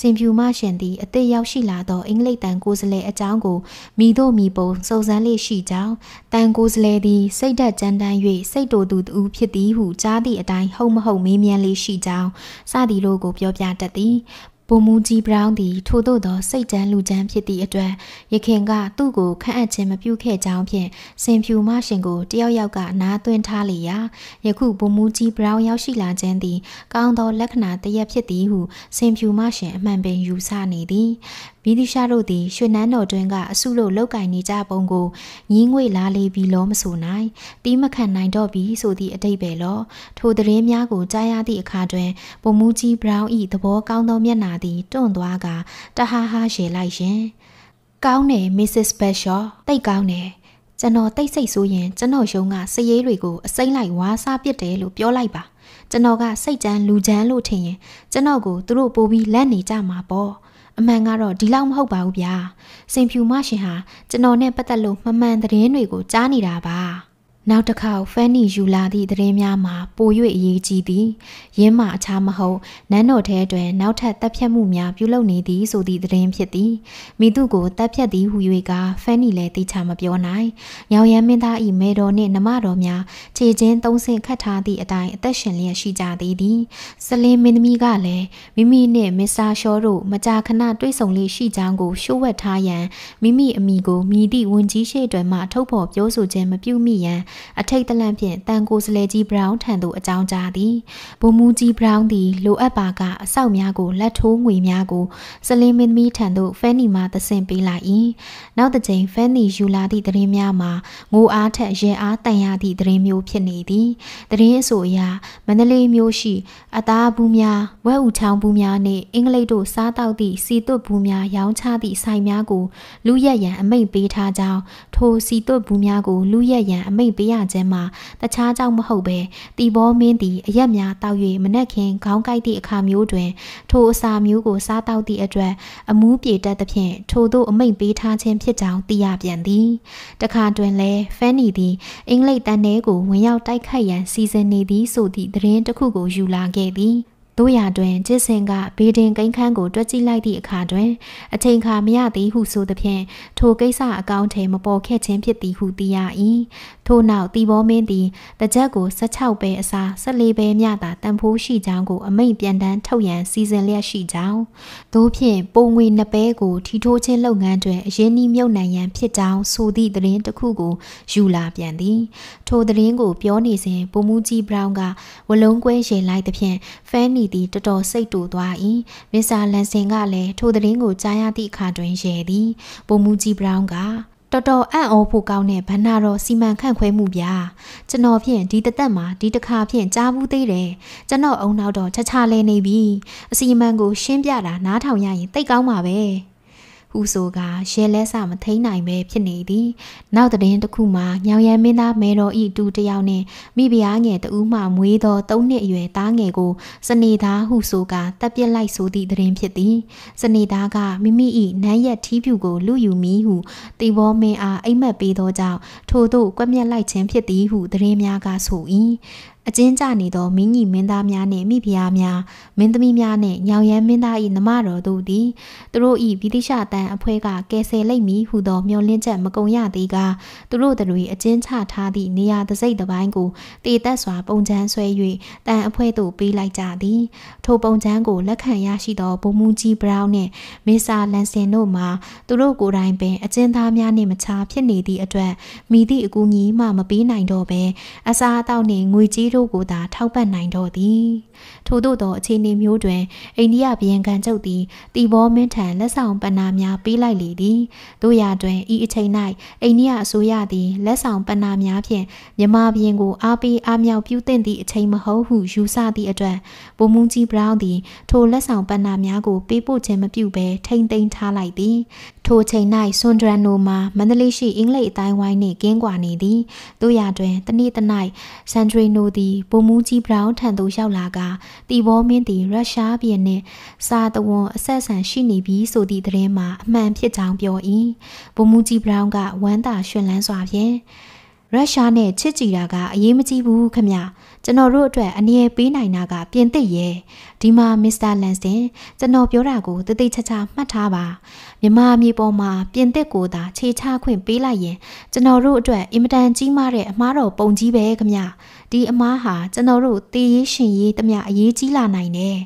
S1: စင်ဖြူမရှင်သည်အသက်ရောက်ရှိလာသောအင်္ဂလိပ်တန်ကိုယ်စားလှယ်အကြောင်းကိုမိတို့မိပုံစုံစမ်းလေ့ရှိကြောင်းတန်ကိုယ်စားလှယ်သည် စိတ်ဓာတ်ကြမ်းတမ်း၍စိတ်တူသူတူဖြစ်သည်ဟုကြားသည့်အတိုင်းဟုတ်မဟုတ်မေးမြန်းလေ့ရှိကြောင်းစသည်တို့ကိုပြောပြတတ်သည်ပုံမူကြီးဘရောင်းသည်ထိုသို့သောစိတ်ကြမ်းလူကြမ်းဖြစ်သည့်အတွက်ရခင်ကသူ့ကိုခန့်အပ်ခြင်းမပြုခဲ့ကြောင်းဖြင့်စင်ဖြူမရှင်ကိုတယောက်ယောက်ကနားသွင်းထားလျာယခုပုံမူကြီးဘရောင်းရောက်ရှိလာခြင်းသည်ကောင်းသောလက္ခဏာတစ်ရပ်ဖြစ်သည်ဟုစင်ဖြူမရှင်အမှန်ပင်ယူဆနေသည်မိသီရှာတို့သည်ရွှေနန်းတော်တွင်ကအဆုလို့လောက်ကင်နေကြပုံကိုညင်းငွေလာလေးပြီးလောမဆိုနိုင်တီးမခံနိုင်တော့ပြီဆိုသည့်အတိတ်ပဲလော ထိုသတင်းများကိုကြားရသည့်အခါတွင်ဗိုလ်မှူးကြီးဘရောင်း၏သဘောကောင်းသောမျက်နှာသည်တွန့်သွားကတဟားဟားရေလိုက်ရင်ကောင်းတယ် Mrs. Bashaw တိတ်ကောင်းတယ်ကျွန်တော်တိတ်ဆိတ်ဆိုရင်ကျွန်တော်ယုံကစရေးတွေကိုအစိမ့်လိုက်ဝါစားပစ်တယ်လို့ပြောလိုက်ပါကျွန်တော်ကစိတ်ကြမ်းလူကြမ်းလို့ထင်ရင်ကျွန်တော်ကိုသူတို့ပို့ပြီးလက်နေကြမှာပေါ့အမှန်ကတော့ဒီလောက်မဟုတ်ပါဘူးဗျာစိန်ဖြူမရှင်ဟာကျွန်တော်နဲ့ပတ်သက်လို့မမှန်သတင်းတွေကိုကြားနေတာပါနောက်တစ်ခေါက်ဖန်နီယူလာသည့်သတင်းများမှာပို၍အရေးကြီးသည်ရင်းမှအခြားမဟုတ်နန်းတော်ထဲတွင်နောက်ထပ်တပ်ဖြတ်မှုများပြုလုပ်နေသည်ဆိုသည့်သတင်းဖြစ်သည်မိသူကိုတပ်ဖြတ်သည်ဟု၍ကဖန်နီလည်းသိချာမပြောနိုင်ညောင်ရမ်းမင်းသား၏မေတော်နှင့်နမတော်များခြေချင်းသုံးဆင့်ခတ်ထားသည့်အတိုင်းအသက်ရှင်လျက်ရှိကြသည်သည်ဆလင်းမင်းသမီးကလည်းမိမိနှင့်မစ္စတာရှောတို့မကြာခဏတွေ့ဆုံလေးရှိကြောင်းကို ရှိုးဝှက်ထားရန်မိမိအမိကိုမြည်သည့်ဝန်ကြီးရှေ့တွင်မှထုတ်ဖော်ပြောဆိုခြင်းမပြုမိရန်အထိတ်တလန့်ဖြင့်တန်ကိုစလဲကြီးဘရောင်းထံသို့အကြောင်းကြားသည်ဘုံမူကြီးဘရောင်းသည်လိုအပ်ပါကအဆောက်များကိုလက်ထိုးငွေများကိုစလင်းမင်းသမီးထံသို့ဖဲနီမှသဆင့်ပေးလိုက်၏နောက်တစ်ချိန်ဖဲနီယူလာသည့်တရင်များမှာငိုအားထက်ရဲအားတန်ရသည့်တရင်မျိုးဖြစ်နေသည်တရင်အဆိုအရမန္တလေးမြို့ရှိအသားဘူးများဝက်ဥချောင်းဘူးများနှင့် အင်္ဂလိပ်တို့စားတောက်သည့်စီသွတ်ဘူးများရောင်းချသည့်ဆိုင်များကိုလူရက်ရန်အမိန့်ပေးထားကြောင်းထိုစီသွတ်ဘူးများကိုလူရက်ရန်အမိန့်ပေးရခြင်းမှာတခြားကြောင့်မဟုတ်ဘဲတီဘောမင်းသည်အရက်များတောက်၍မနက်ခင်းခေါင်းကိုက်သည့်အခါမျိုးတွင် ထိုအစာမျိုးကိုစားတောက်သည့်အတွက်အမူးပြေတတ်သဖြင့်ထိုသို့အမိန့်ပေးထားခြင်းဖြစ်ကြောင်းသိရပြန်သည် တခါတွင်လည်းဖန်နီသည်အင်္ဂလိပ်တန်ထဲကိုဝင်ရောက်တိုက်ခတ်ရန်စီစဉ်နေသည်ဆိုသည့်သတင်းတစ်ခုကိုယူလာခဲ့သည်တို့ရာတွင်ကျစ်စင်ကဘေဒင်ကိန်းခန်းကိုတွက်ကြည့်လိုက်သည့်အခါတွင် အချိန်ခါမရသည်ဟုဆိုသဖြင့်ထိုကိစ္စအကောင့်ထဲမပေါ်ခဲ့ခြင်းဖြစ်သည်ဟုသိရ၏ထို့နောက်တီဘောမင်းသည်တကြက်ကို16ပဲအစား14ပဲမျှသာတန်ဖိုးရှိကြောင်းကိုအမိန့်ပြန်တန်းထုတ်ရန်စီစဉ်လျက်ရှိကြောင်းသို့ဖြင့်ပုံငွေနှစ်ပဲကိုထီထိုးခြင်းလုပ်ငန်းတွင်အရင်းနှီးမြုပ်နှံရန်ဖြစ်ကြောင်းဆိုသည့်သတင်းတစ်ခုကိုယူလာပြန်သည် ထိုသတင်းကို ပြောနေစဉ်ဘုံမူကြီးဘရောင်းကဝလုံးကွဲရေလိုက်သဖြင့်ဖန်နီသည်တော်တော်စိတ်တူသွား၏မစ္စတာလန်ဆင်ကလည်းထိုသတင်းကိုကြားရသည့်အခါတွင်ရဲသည်ပုံမူကြီးဘရောင်းကတော်တော်အံ့ဩဖို့ကောင်းတဲ့ဘဏ္ဍာတော်စီမံခန့်ခွဲမှုဗျာကျွန်တော်ဖြင့်ဒီတသက်မှာဒီတစ်ခါဖြင့်ကြားဘူးသေးတယ်ကျွန်တော်အုံနောက်တော့ချာချာလဲနေပြီအစီအမံကို ရှင်းပြတာနားထောင်ရရင်သိတ်ကောင်းပါပဲဟူဆိုကရဲလက်စမထိန်နိုင်ပဲဖြစ်နေသည်နောက်တဲ့ရင်တစ်ခုမှာညောင်ရံမင်းသားမေတော်ဤတူတယောက်နဲ့မိဖုရားငယ်တူးမှမွေးသော၃နှစ်အရွယ်သားငယ်ကို စနေသားဟူဆိုကတပ်ပစ်လိုက်ဆိုသည့်တဲ့ရင်ဖြစ်သည် စနေသားကမိမိဤနန်းရက်ထီးပြူကိုလူယူမိဟုတေဘောမင်းအားအိမ်မက်ပေးသောကြောင့်ထို့သို့ကွက်မြက်လိုက်ခြင်းဖြစ်သည်ဟုတဲ့ရင်များကဆို၏အကျဉ်းကျနေသောမိညီမင်းသားများနှင့်မိဖုရားများမင်းသမီးများနှင့်ညောင်ရမ်းမင်းသား၏နမတော်တို့သည်သူတို့၏ဗိတိရှတန်အဖွဲကကယ်ဆယ်လိုက်မည်ဟုသောမျှော်လင့်ချက်မကုံရသေးကသူတို့တို့၏အကျဉ်းချထားသည့်နေရာတစိမ့်တစ်ပိုင်းကိုတည်သက်စွာပုံချမ်းဆွဲ၍တန်အဖွဲသို့ပေးလိုက်ကြသည် ထိုပုံချမ်းကိုလက်ခံရရှိသောဘုံမူကြီးဘရောင်းနှင့်မစ္စတာလန်ဆင်တို့မှာသူတို့ကိုယ်တိုင်ပင်အကျဉ်းသားများနှင့်မခြားဖြစ်နေသည့်အတွက်မိသည့်အကူအညီမှမပေးနိုင်တော့ဘဲအစားအသောက်နှင့်ငွေကြေးတို့ကိုသာထောက်ပံ့နိုင်တော့သည်။ထို့သို့သောအခြေအနေမျိုးတွင်အိန္ဒိယဘီယံကန်ချုပ်သည်တီဘောမင်းထံလက်ဆောင်ပဏ္ဏာများပေးလိုက်လေသည်တို့ရာတွင်ဤအချိန်၌အိန္ဒိယအစိုးရသည်လက်ဆောင်ပဏ္ဏာများဖြင့်မြန်မာဘီယံကိုအားပေးအားမြောက်ပြုသင့်သည့်အချိန်မဟုတ်ဟုယူဆသည့်အတွက်ဗိုလ်မှူးကြီးဘရောင်းသည်ထိုလက်ဆောင်ပဏ္ဏာများကိုပေးပို့ခြင်းမပြုဘဲထိမ့်သိမ်းထားလိုက်သည်ထိုချိန်၌ဆွန်ဒရန်နိုမှာမန္တလေးရှိအင်္ဂလိပ်အတိုင်းဝိုင်းနှင့်ကင်းကွာနေသည်တို့ရာတွင်တနေ့တနိုင်ဆန်ဒရီနိုသည်ဗိုလ်မှူးကြီးဘရောင်းထံသို့ရောက်လာကာတီဘောမင်းသည်ရုရှားပြည်နှင့်စာတဝန်အဆက်ဆံရှိနေပြီဆိုသည့်သတင်းမှာအမှန်ဖြစ်ကြောင်းပြော၏ဗိုလ်မှူးကြီးဘရောင်းကဝမ်းသာရွှင်လန်းစွာဖြင့်ရုရှားနဲ့ချစ်ကြည်တာကအရေးမကြီးဘူးခမကျွန်တော်တို့အတွက်အနည်းပေးနိုင်တာကပြင်သစ်ရဲ့ဒီမှာမစ္စတာလန်စင်ကျွန်တော်ပြောတာကိုတသိချာချာမှတ်ထားပါမြမအမြေပေါ်မှာပြင်သစ်ကိုသာခြေချခွင့်ပေးလိုက်ရင်ကျွန်တော်တို့အတွက်အင်မတန်ကြီးမားတဲ့အမားတော်ပုံကြီးပဲခမဒီအမားဟာကျွန်တော်တို့တည်ရရှင်ရေးတမျှအရေးကြီးလာနိုင်တယ်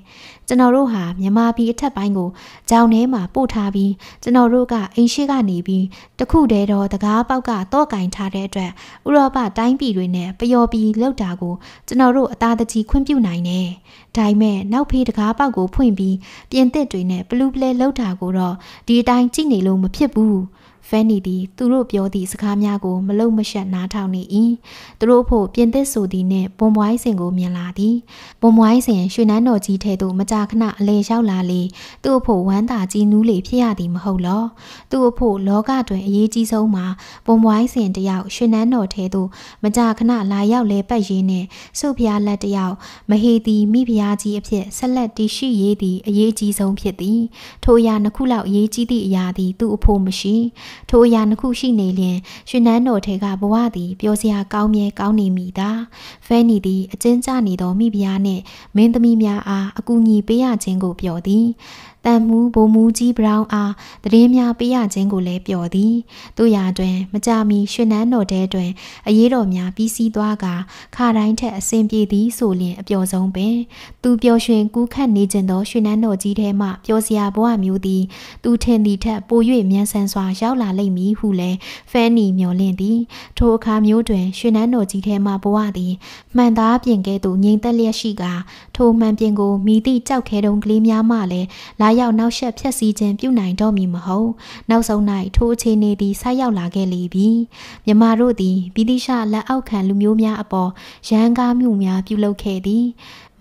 S1: ကျွန်တော်တို့ဟာမြမပြည်အထက်ပိုင်းကိုကြောင်ထဲမှာပို့ထားပြီးကျွန်တော်တို့ကအိမ်ရှိကနေပြီးတခုတည်းတော့တကားပေါက်ကတော့ကင်ထားတဲ့အတွက်ဥရောပတိုင်းပြည်တွေနဲ့ပျော်ပြီးလောက်တာကိုကျွန်ကျွန်တော်တို့အသားတကြီးခွင့်ပြုနိုင်တယ်။ဒါပေမဲ့နောက်ဖေးတကားပေါက်ကိုဖွင့်ပြီးပြင်သစ်တွေနဲ့ပလူးပလဲလှုပ်တာကိုတော့ဒီအတိုင်းကြည့်နေလို့မဖြစ်ဘူး။ဖန်နီသည်သူတို့ပြောသည့်စကားများကိုမလုံမရှက်နားထောင်နေ၏သူတို့ဖို့ပြင်သစ်ဆိုသည်နှင့်ဘွန်ပွိုင်းစင်ကိုမြင်လာသည်ဘွန်ပွိုင်းစင်ရွှေနန်းတော်ကြီးထဲသို့မကြာခဏအလဲရောက်လာလေသူ့အဖို့ဝမ်းသာကြီးနူးလေဖြစ်ရသည်မဟုတ်လောသူ့အဖို့လောကတွင်အရေးကြီးဆုံးမှာဘွန်ပွိုင်းစင်တယောက်ရွှေနန်းတော်ထဲသို့မကြာခဏလာရောက်လဲပတ်ရင်းနှင့်စုဖျားလက်တယောက်မဟေတီမိဖုရားကြီးအဖြစ်ဆက်လက်တည်ရှိရေးသည်အရေးကြီးဆုံးဖြစ်သည်ထိုအရာနှစ်ခုလောက်အရေးကြီးသည့်အရာသည် သူ့အဖို့မရှိထိုအရာနှစ်ခုရှိနေလျင်ရွှေနန်းတော်ထဲကဘဝသည်ပျော်စရာကောင်းမြဲကောင်းနေမိတာဖဲနီသည်အကျဉ်းချနေသောမိဖုရားနှင့်မင်းသမီးများအားအကူအညီပေးရခြင်းကိုပြောသည်တန်မှုဘိုမူကြီးဘရောင်းအားသတင်းများပေးရခြင်းကိုလည်းပြော်သည်။တို့ရာတွင်မကြမီရွှေနန်းတော်တဲတွင် အရေးတော်များပြီးစီးသွားကခါတိုင်းထက်အဆင်ပြေသည်ဆိုလျင်အပျော်ဆုံးပင်သူပျော်ရွှင်ကူးခတ်နေခြင်းသောရွှေနန်းတော်ကြီးထဲမှပျော်စရာဘဝမျိုးသည် သူထင်သည်ထက်ပို၍မြန်ဆန်စွာ ရောက်လာလိမ့်မည်ဟုလည်းဖဲနီမျှော်လင့်သည်။ထိုအခါမျိုးတွင်ရွှေနန်းတော်ကြီးထဲမှဘဝသည်မှန်သားပြင်ကဲ့သို့ငြိမ်သက်လျက်ရှိက ထိုမှန်ပြင်ကိုမိသည့်ကြောက်ခဲတုံးကလေးများမှလည်းလာရောက်နောက်ဆက်ဖြက်စီးခြင်းပြုနိုင်တော့မည်မဟုတ်နောက်ဆုံး၌ထိုအခြေအနေသည်ဆိုက်ရောက်လာခဲ့လေပြီမြမတို့သည်ဗီတိရှလက်အောက်ခံလူမျိုးများအပေါ်ရန်ကားမှုများပြုလုပ်ခဲ့သည်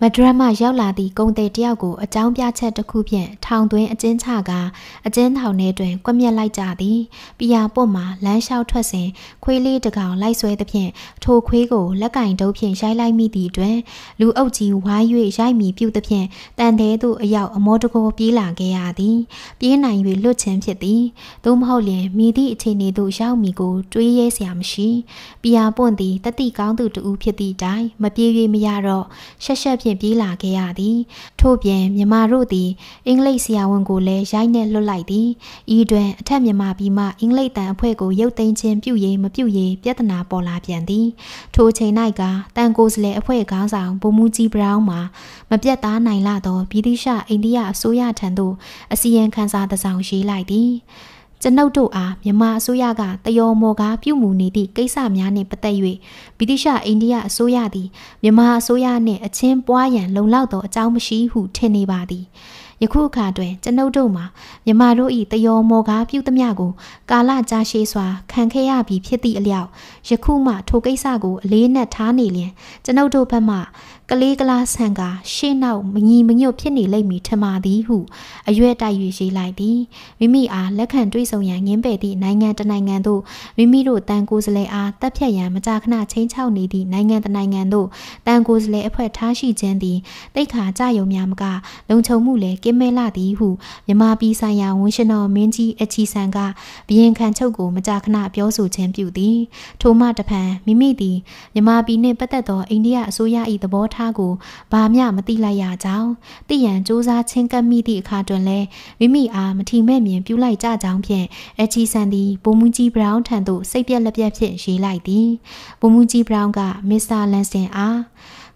S1: မဒရမ်မှရောက်လာသည့်ကုန်သည်တယောက်ကိုအကြောင်းပြချက်တစ်ခုဖြင့်ထောင်သွင်းအကျဉ်းချကာအကျဉ်းထောင်ထဲတွင်ကွပ်မျက်လိုက်ကြသည်။ပြာပွတ်မှလမ်းလျှောက်ထွက်စဉ်ခွေးလေးတစ်ကောင်လိုက်ဆွဲသည်ဖြင့်ထိုခွေးကိုလက်ကင်တုပ်ဖြင့်ရိုက်လိုက်မိသည့်တွင်လူအုပ်ကြီးဝိုင်း၍ရိုက်မိပြုသည်ဖြင့်တန်သေးသို့အရောက်အမောတကောပြေးလာခဲ့ရသည်။ပြေးနိုင်၍လွတ်ခြင်းဖြစ်သည်။သို့မဟုတ်လျှင်မိသည့်အခြေအနေသို့ရောက်မိကိုတွေးရဲစရာမရှိ။ပြာပွန့်သည်တတိကောင်းသူတူဖြစ်သည့်တိုင်မပြေး၍မရတော့ရှက်ရှက်ဖြင့်င့်ပြေးလာခဲ့ရသည် ထို့ပြင်မြမတို့သည် အင်္ဂလိပ်ဆရာဝန်ကိုလည်းရိုက်နှက်လွတ်လိုက်သည်ဤတွင်အထက်မြမပြည်မှအင်္ဂလိပ်တန်အဖွဲ့ကိုရုပ်သိမ်းခြင်းပြုရေးမပြုရေးပြဿနာပေါ်လာပြန်သည် ထိုချိန်၌ကတန်ကိုစလဲအဖွဲ့ခေါင်းဆောင်ဘုံမူကြီးဘရောင်းမှာမပြတ်သားနိုင်လာသောဗြိတိရှအိန္ဒိယအစိုးရထံသို့အစီရင်ခံစာတစ်စောင်ရေးလိုက်သည်။ကျွန်ုပ်တို့အားမြန်မာအစိုးရကတယောမော်ကားပြုမှုနေသည့်ကိစ္စများနှင့်ပတ်သက်၍ဗြိတိရှအိန္ဒိယအစိုးရသည်မြန်မာအစိုးရနှင့်အချင်းပွားရန်လုံလောက်သောအကြောင်းမရှိဟုထင်နေပါသည်ယခုအခါတွင်ကျွန်ုပ်တို့မှာမြမတို့၏တယောမော်ကားပြုသမျှကိုကာလကြာရှည်စွာခံခဲ့ရပြီဖြစ်သည့်အလျောက်ယခုမှ ထိုကိစ္စကိုအလေးနက်ထားနေလျင်ကျွန်ုပ်တို့ဘက်မှကလေးကလားဆန်ကရှေ့နောက်မငီမညွတ်ဖြစ်နေလိမ့်မည်ထင်ပါသည်ဟုအရွက်တိုက်၍ရေးလိုက်သည်မိမိအားလက်ခံတွေးဆုံရန်ငင်းပယ်သည့်နိုင်ငံတနိုင်ငံသို့မိမိတို့တန်ကိုယ်စလဲအားတပ်ဖြတ်ရန်မကြာခဏချိန်ချောက်နေသည့်နိုင်ငံတနိုင်ငံသို့တန်ကိုယ်စလဲအဖွဲ့ထားရှိခြင်းသည်တိတ်ခါကြယုံများမကလုံခြုံမှုလည်းကင်းမဲ့လာသည်ဟုမြမပြည်ဆိုင်ရာဝန်ရှင်တော်မင်းကြီးအချီဆန်ကဘရင်ခံချုပ်ကိုမကြာခဏပြောဆိုခြင်းပြုသည် ထိုမှတဖန်မိမိသည်မြမပြည်နှင့်ပတ်သက်သောအိန္ဒိယအစိုးရ၏သဘောထားကိုဘာမျှမသိလိုက်ရကြောင်းသိရန်စူးစမ်းချင်းကပ်မိသည့်အခါတွင်လည်းမိမိအားမထီမဲ့မြင်ပြုလိုက်ကြကြောင်းဖြင့်အချီဆန်သည်ဘုံမူကြီးဘရောင်းထံသို့စိတ်ပြက်လက်ပြက်ဖြင့်ရေးလိုက်သည်ဘုံမူကြီးဘရောင်းကမစ္စတာလန်စင်အား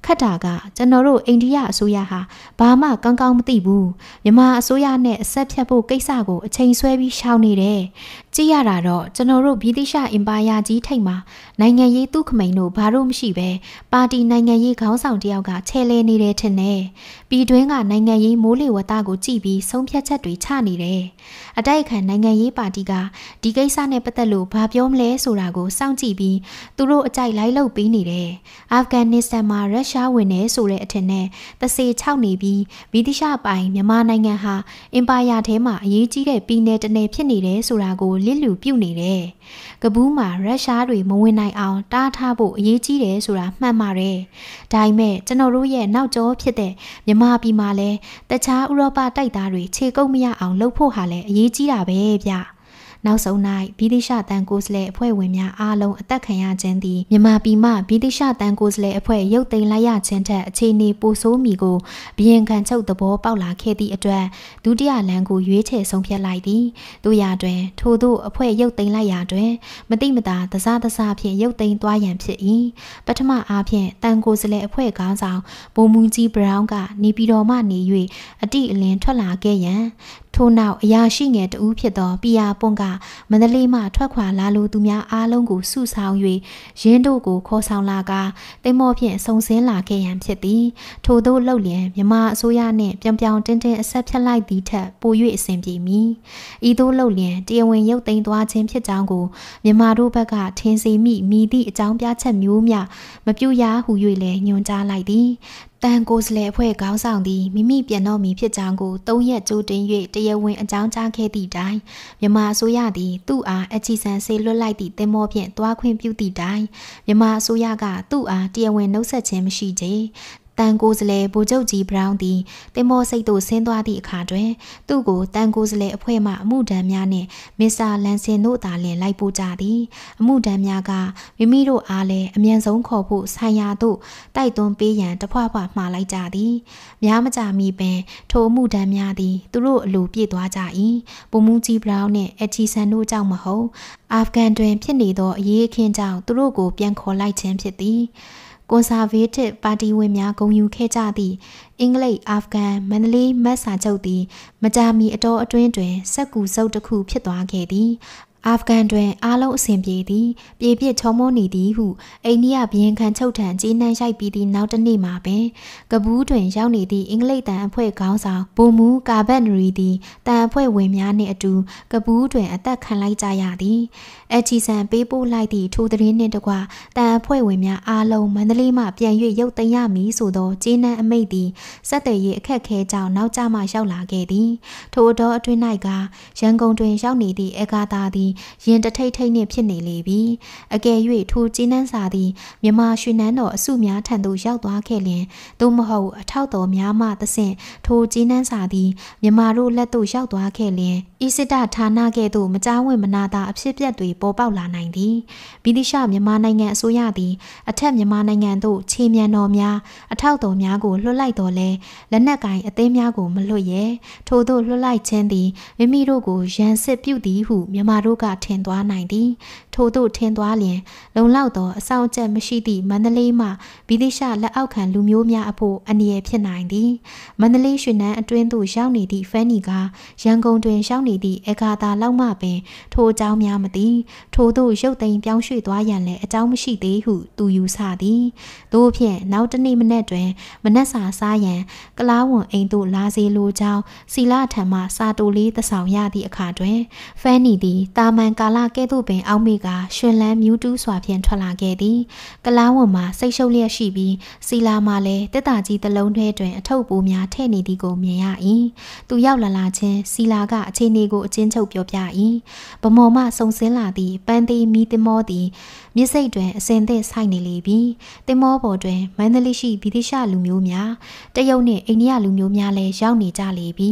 S1: ခတ်တာကကျွန်တော်တို့အိန္ဒိယအစိုးရဟာဘာမှကောင်းကောင်းမသိဘူးမြန်မာအစိုးရနဲ့အဆက်ဖြတ်ဖို့ကိစ္စကိုအချိန်ဆွဲပြီးရှောင်နေတယ်ကြည့်ရတာတော့ကျွန်တော်တို့ဗြိတိရှအင်ပါယာကြီးထိတ်မှာနိုင်ငံရေးသူခမိန်တို့ဘာလို့မရှိပဲပါတီနိုင်ငံရေးခေါင်းဆောင်တယောက်ကချဲလဲနေတယ်ထင်တယ်ပြည်တွင်းကနိုင်ငံရေးမိုးလေဝသကိုကြည့်ပြီးဆုံးဖြတ်ချက်တွေချနေတယ်အတိုက်ခံနိုင်ငံရေးပါတီကဒီကိစ္စနဲ့ပတ်သက်လို့ဘာပြောမလဲဆိုတာကိုစောင့်ကြည့်ပြီးသူတို့အကြိုက်လိုက်လုပ်ပေးနေတယ်အာဖဂန်နစ္စတန်မှာရုရှရှားဝင်နေဆိုတဲ့အထင်နဲ့တစေ6နေပြီးဗီတိရှပိုင်မြန်မာနိုင်ငံဟာအင်ပါယာထဲမှာအရေးကြီးတဲ့ပြည်နယ်တစ်နယ်ဖြစ်နေတယ်ဆိုတာကိုလစ်လျူပြုနေတယ်။ကဘူးမှာရုရှားတွေမဝင်နိုင်အောင် တားထားဖို့အရေးကြီးတယ်ဆိုတာမှန်ပါတယ်။ဒါပေမဲ့ကျွန်တော်တို့ရဲ့နောက်ကျောဖြစ်တဲ့မြန်မာပြည်မှာလည်းတခြားဥရောပတိုက်သားတွေခြေကုပ်မရအောင်လုပ်ဖို့ဟာလည်းအရေးကြီးတာပဲဗျ။နောက်ဆုံး၌ဗြိတိရှတန်ကိုစလဲအဖွဲ့ဝင်များအားလုံးအသက်ခံရခြင်းသည်မြန်မာပြည်မှဗြိတိရှတန်ကိုစလဲအဖွဲ့ရုပ်သိမ်းလိုက်ရခြင်းထက်အခြေအနေပိုဆိုးမီကိုဘရင်ခံချုပ်သဘောပေါက်လာခဲ့သည့်အတွက်ဒုတိယလမ်းကိုရွေးချယ်ဆုံးဖြတ်လိုက်သည်တို့ရာတွင်ထို့သို့အဖွဲ့ရုပ်သိမ်းလိုက်ရာတွင် မတိမတာတစားတစားဖြင့်ရုပ်သိမ်းသွားရန်ဖြစ်၏ပထမအားဖြင့်တန်ကိုစလဲအဖွဲ့ခေါင်းဆောင်ဘုံမူကြီးဘရောင်းကနေပြည်တော်မှနေ၍အတိအလင်းထွက်လာခဲ့ရန်ထို့နောက်အရာရှိငယ်တဦးဖြစ်သောပီယာပွန်ကမန္တလေးမှထွက်ခွာလာလိုသူများအားလုံးကိုစုဆောင်၍ရင်းတို့ကိုခေါ်ဆောင်လာကတိမ်မော့ဖြင့်စုံစင်းလာခဲ့ရန်ဖြစ်သည် ထို့သောလှုပ်လျင်မြမအစိုးရနှင့်ပြောင်ပြောင်တင်းတင်းအဆက်ဖြတ်လိုက်သည်ထက်ပို၍အဆင်ပြေမည်ဤသို့လှုပ်လျင်တရားဝင်ရုပ်သိမ်းသွားခြင်းဖြစ်ကြောင်းကိုမြမတို့ဘက်ကထင်စေမိမိသည့်အကြောင်းပြချက်မျိုးမျှမပြုရဟု၍လည်းညွှန်ကြားလိုက်သည်တန်ကိုစလဲအဖွဲ့ခေါင်းဆောင်သည်မိမိပြန်တော့မည်ဖြစ်ကြောင်းကို၃ရက်ကြိုတင်၍တရားဝင်အကြောင်းကြားခဲ့သည့်တိုင်မြမအစိုးရသည်သူ့အားအချီဆန်ဆေးလွတ်လိုက်သည့်တင်မောဖြင့်တွားခွင့်ပြုသည့်တိုင်မြမအစိုးရကသူ့အားတရားဝင်နှုတ်ဆက်ခြင်းမရှိသေးတန်ကိုစလဲဗိုလ်ချုပ်ကြီးဘရောင်းသည်တင်မောစိတ်သို့ဆင်းသွားသည့်အခါတွင် သူ့ကိုတန်ကိုစလဲအဖွဲ့မှအမှုဒဏ်များနှင့်မစ္စတာလန်ဆင်တို့သာလင်လိုက်ပို့ကြသည် အမှုဒဏ်များကမိမိတို့အားလည်းအမြန်ဆုံးခေါ်ဖို့ဆိုင်ရာသို့တိုက်တွန်းပေးရန် တဖွာဖွာမှားလိုက်ကြသည်များမကြမီပင်ထိုအမှုဒဏ်များသည် သူတို့အလိုပြည့်သွားကြ၏ဘုံမူကြီးဘရောင်းနှင့်အချီဆန်တို့ကြောင့်မဟုတ် အာဖဂန်တွင်ဖြစ်နေသောအရေးအခင်းကြောင့်သူတို့ကိုပြန်ခေါ်လိုက်ခြင်းဖြစ်သည်။ကွန်ဆာဗေးတစ်ပါတီဝင်များဂုဏ်ယူခဲ့ကြသည့်အင်္ဂလိပ်အာဖဂန်မန္တလေးမတ်စာချုပ်သည်မကြာမီအတော်အတွင်းတွင် စက်ကူစုပ်တစ်ခုဖြစ်သွားခဲ့သည်အာဖဂန်တွင်အားလုံးအဆင်ပြေသည်ပြေပြစ်ချုံမုံနေသည်ဟုအိန္ဒိယဘီယင်ခံချုပ်ထံကြေးနှံရိုက်ပြီးသည့်နောက်တစ်နေ့မှာပင်ကဘူးတွင် ရောက်နေသည့်အင်္ဂလိပ်တန်အဖွဲ့ခေါင်းဆောင်ဘူမူကာဘတ်နရီသည်တန်အဖွဲ့ဝင်များနှင့်အတူကဘူးတွင်အသက်ခံလိုက်ကြရသည်အချီဆန်ပေးပို့လိုက်သည့်ထိုသတင်းနှင့်တကွတန်အဖွဲ့ဝင်များအားလုံးမန္တလေးမှပြန်၍ရုပ်သိမ်းရမည်ဆိုသောကြေးနှံအမိန့်သည်စက်တဲ့ရေးအခက်ခဲကြောင့်နောက်ကျမှရောက်လာခဲ့သည်ထိုအတော်အတွင်း၌ကရန်ကုန်တွင်ရောက်နေသည့်အဂါတာသည်ရင်တထိတ်ထိတ်နှင့်ဖြစ်နေလေပြီ။အကယ်၍ထိုကျင်းနှန်းစာသည်မြမရွှေနန်းတော်အစုများထံသို့ရောက်သွားခဲ့လျင်သို့မဟုတ်အထောက်တော်များမှသဆင့်ထိုကျင်းနှန်းစာသည်မြမတို့လက်သို့ရောက်သွားခဲ့လျင်ဤစစ်တဌာနကဲ့သို့မကြားဝင်မနာတာအဖြစ်ပြက်တွေပေါ်ပေါက်လာနိုင်သည်။ဗီတိရှမြန်မာနိုင်ငံအစိုးရသည် အထက်မြန်မာနိုင်ငံသို့ခြေမြန်တော်များအထောက်တော်များကိုလွှတ်လိုက်တော်လဲလက်နက်ကင်အသိများကိုမလွှတ်ရဲထို့သို့လွှတ်လိုက်ခြင်းသည်မိမိတို့ကိုရန်စစ်ပြုသည်ဟုမြန်မာတို့ကထင်သွားနိုင်သည်ထိုသို့ထင်သွားလျင် လုံလောက်သောအဆောင်အကျက်မရှိသည့်မန္တလေးမှဗီသိရှလက်အောက်ခံလူမျိုးများအဖို့အနေရဖြစ်နိုင်သည်မန္တလေးရွှေနန်းအတွင်းသို့ရောက်နေသည့်ဖန်နီကရန်ကုန်တွင်ရောက်နေသည့်အေဂါတာလောက်မှပင်ထိုအကြောင်းများမသိထိုသို့ရုပ်သိမ်းပြောင်းရွှေ့သွားရန်လည်းအကြောင်းမရှိသေးဟုသူယူဆသည်တို့ဖြင့်နောက်တနေ့မနက်တွင်မနက်စာစားရန်ကလားဝန်အိမ်သို့လာစေလိုကြောင်းစီလာထံမှစာတိုလေးသဆောင်ရသည့်အခါတွင် ဖန်နီသည်တာမန်ကာလကဲ့သို့ပင်အောက်မေကကရွှင်လန်းမြူးတူးစွာဖြင့်ထွက်လာခဲ့သည်။ကလားဝံမှာစိတ်ရှုပ်လျက်ရှိပြီးစီလာမှာလည်းတက်တာကြီးတစ်လုံးထဲတွင်အထုပ်ပိုးများထည့်နေသည်ကိုမြင်ရ၏။သူရောက်လာလာချင်းစီလာကအခြေအနေကိုအချင်းချုပ်ပြောပြ၏။ဗမော်မစုံစင်းလာသည့်ပန်းသေးမီတင်မောသည်မြစ်စိတ်တွင်အစင်သည့်ဆိုင်နေလေပြီတင်မောပေါ်တွင်မန္တလေးရှိဗီသီရှလူမျိုးများတရုတ်နှင့်အိန္ဒိယလူမျိုးများလည်းရောက်နေကြလေပြီ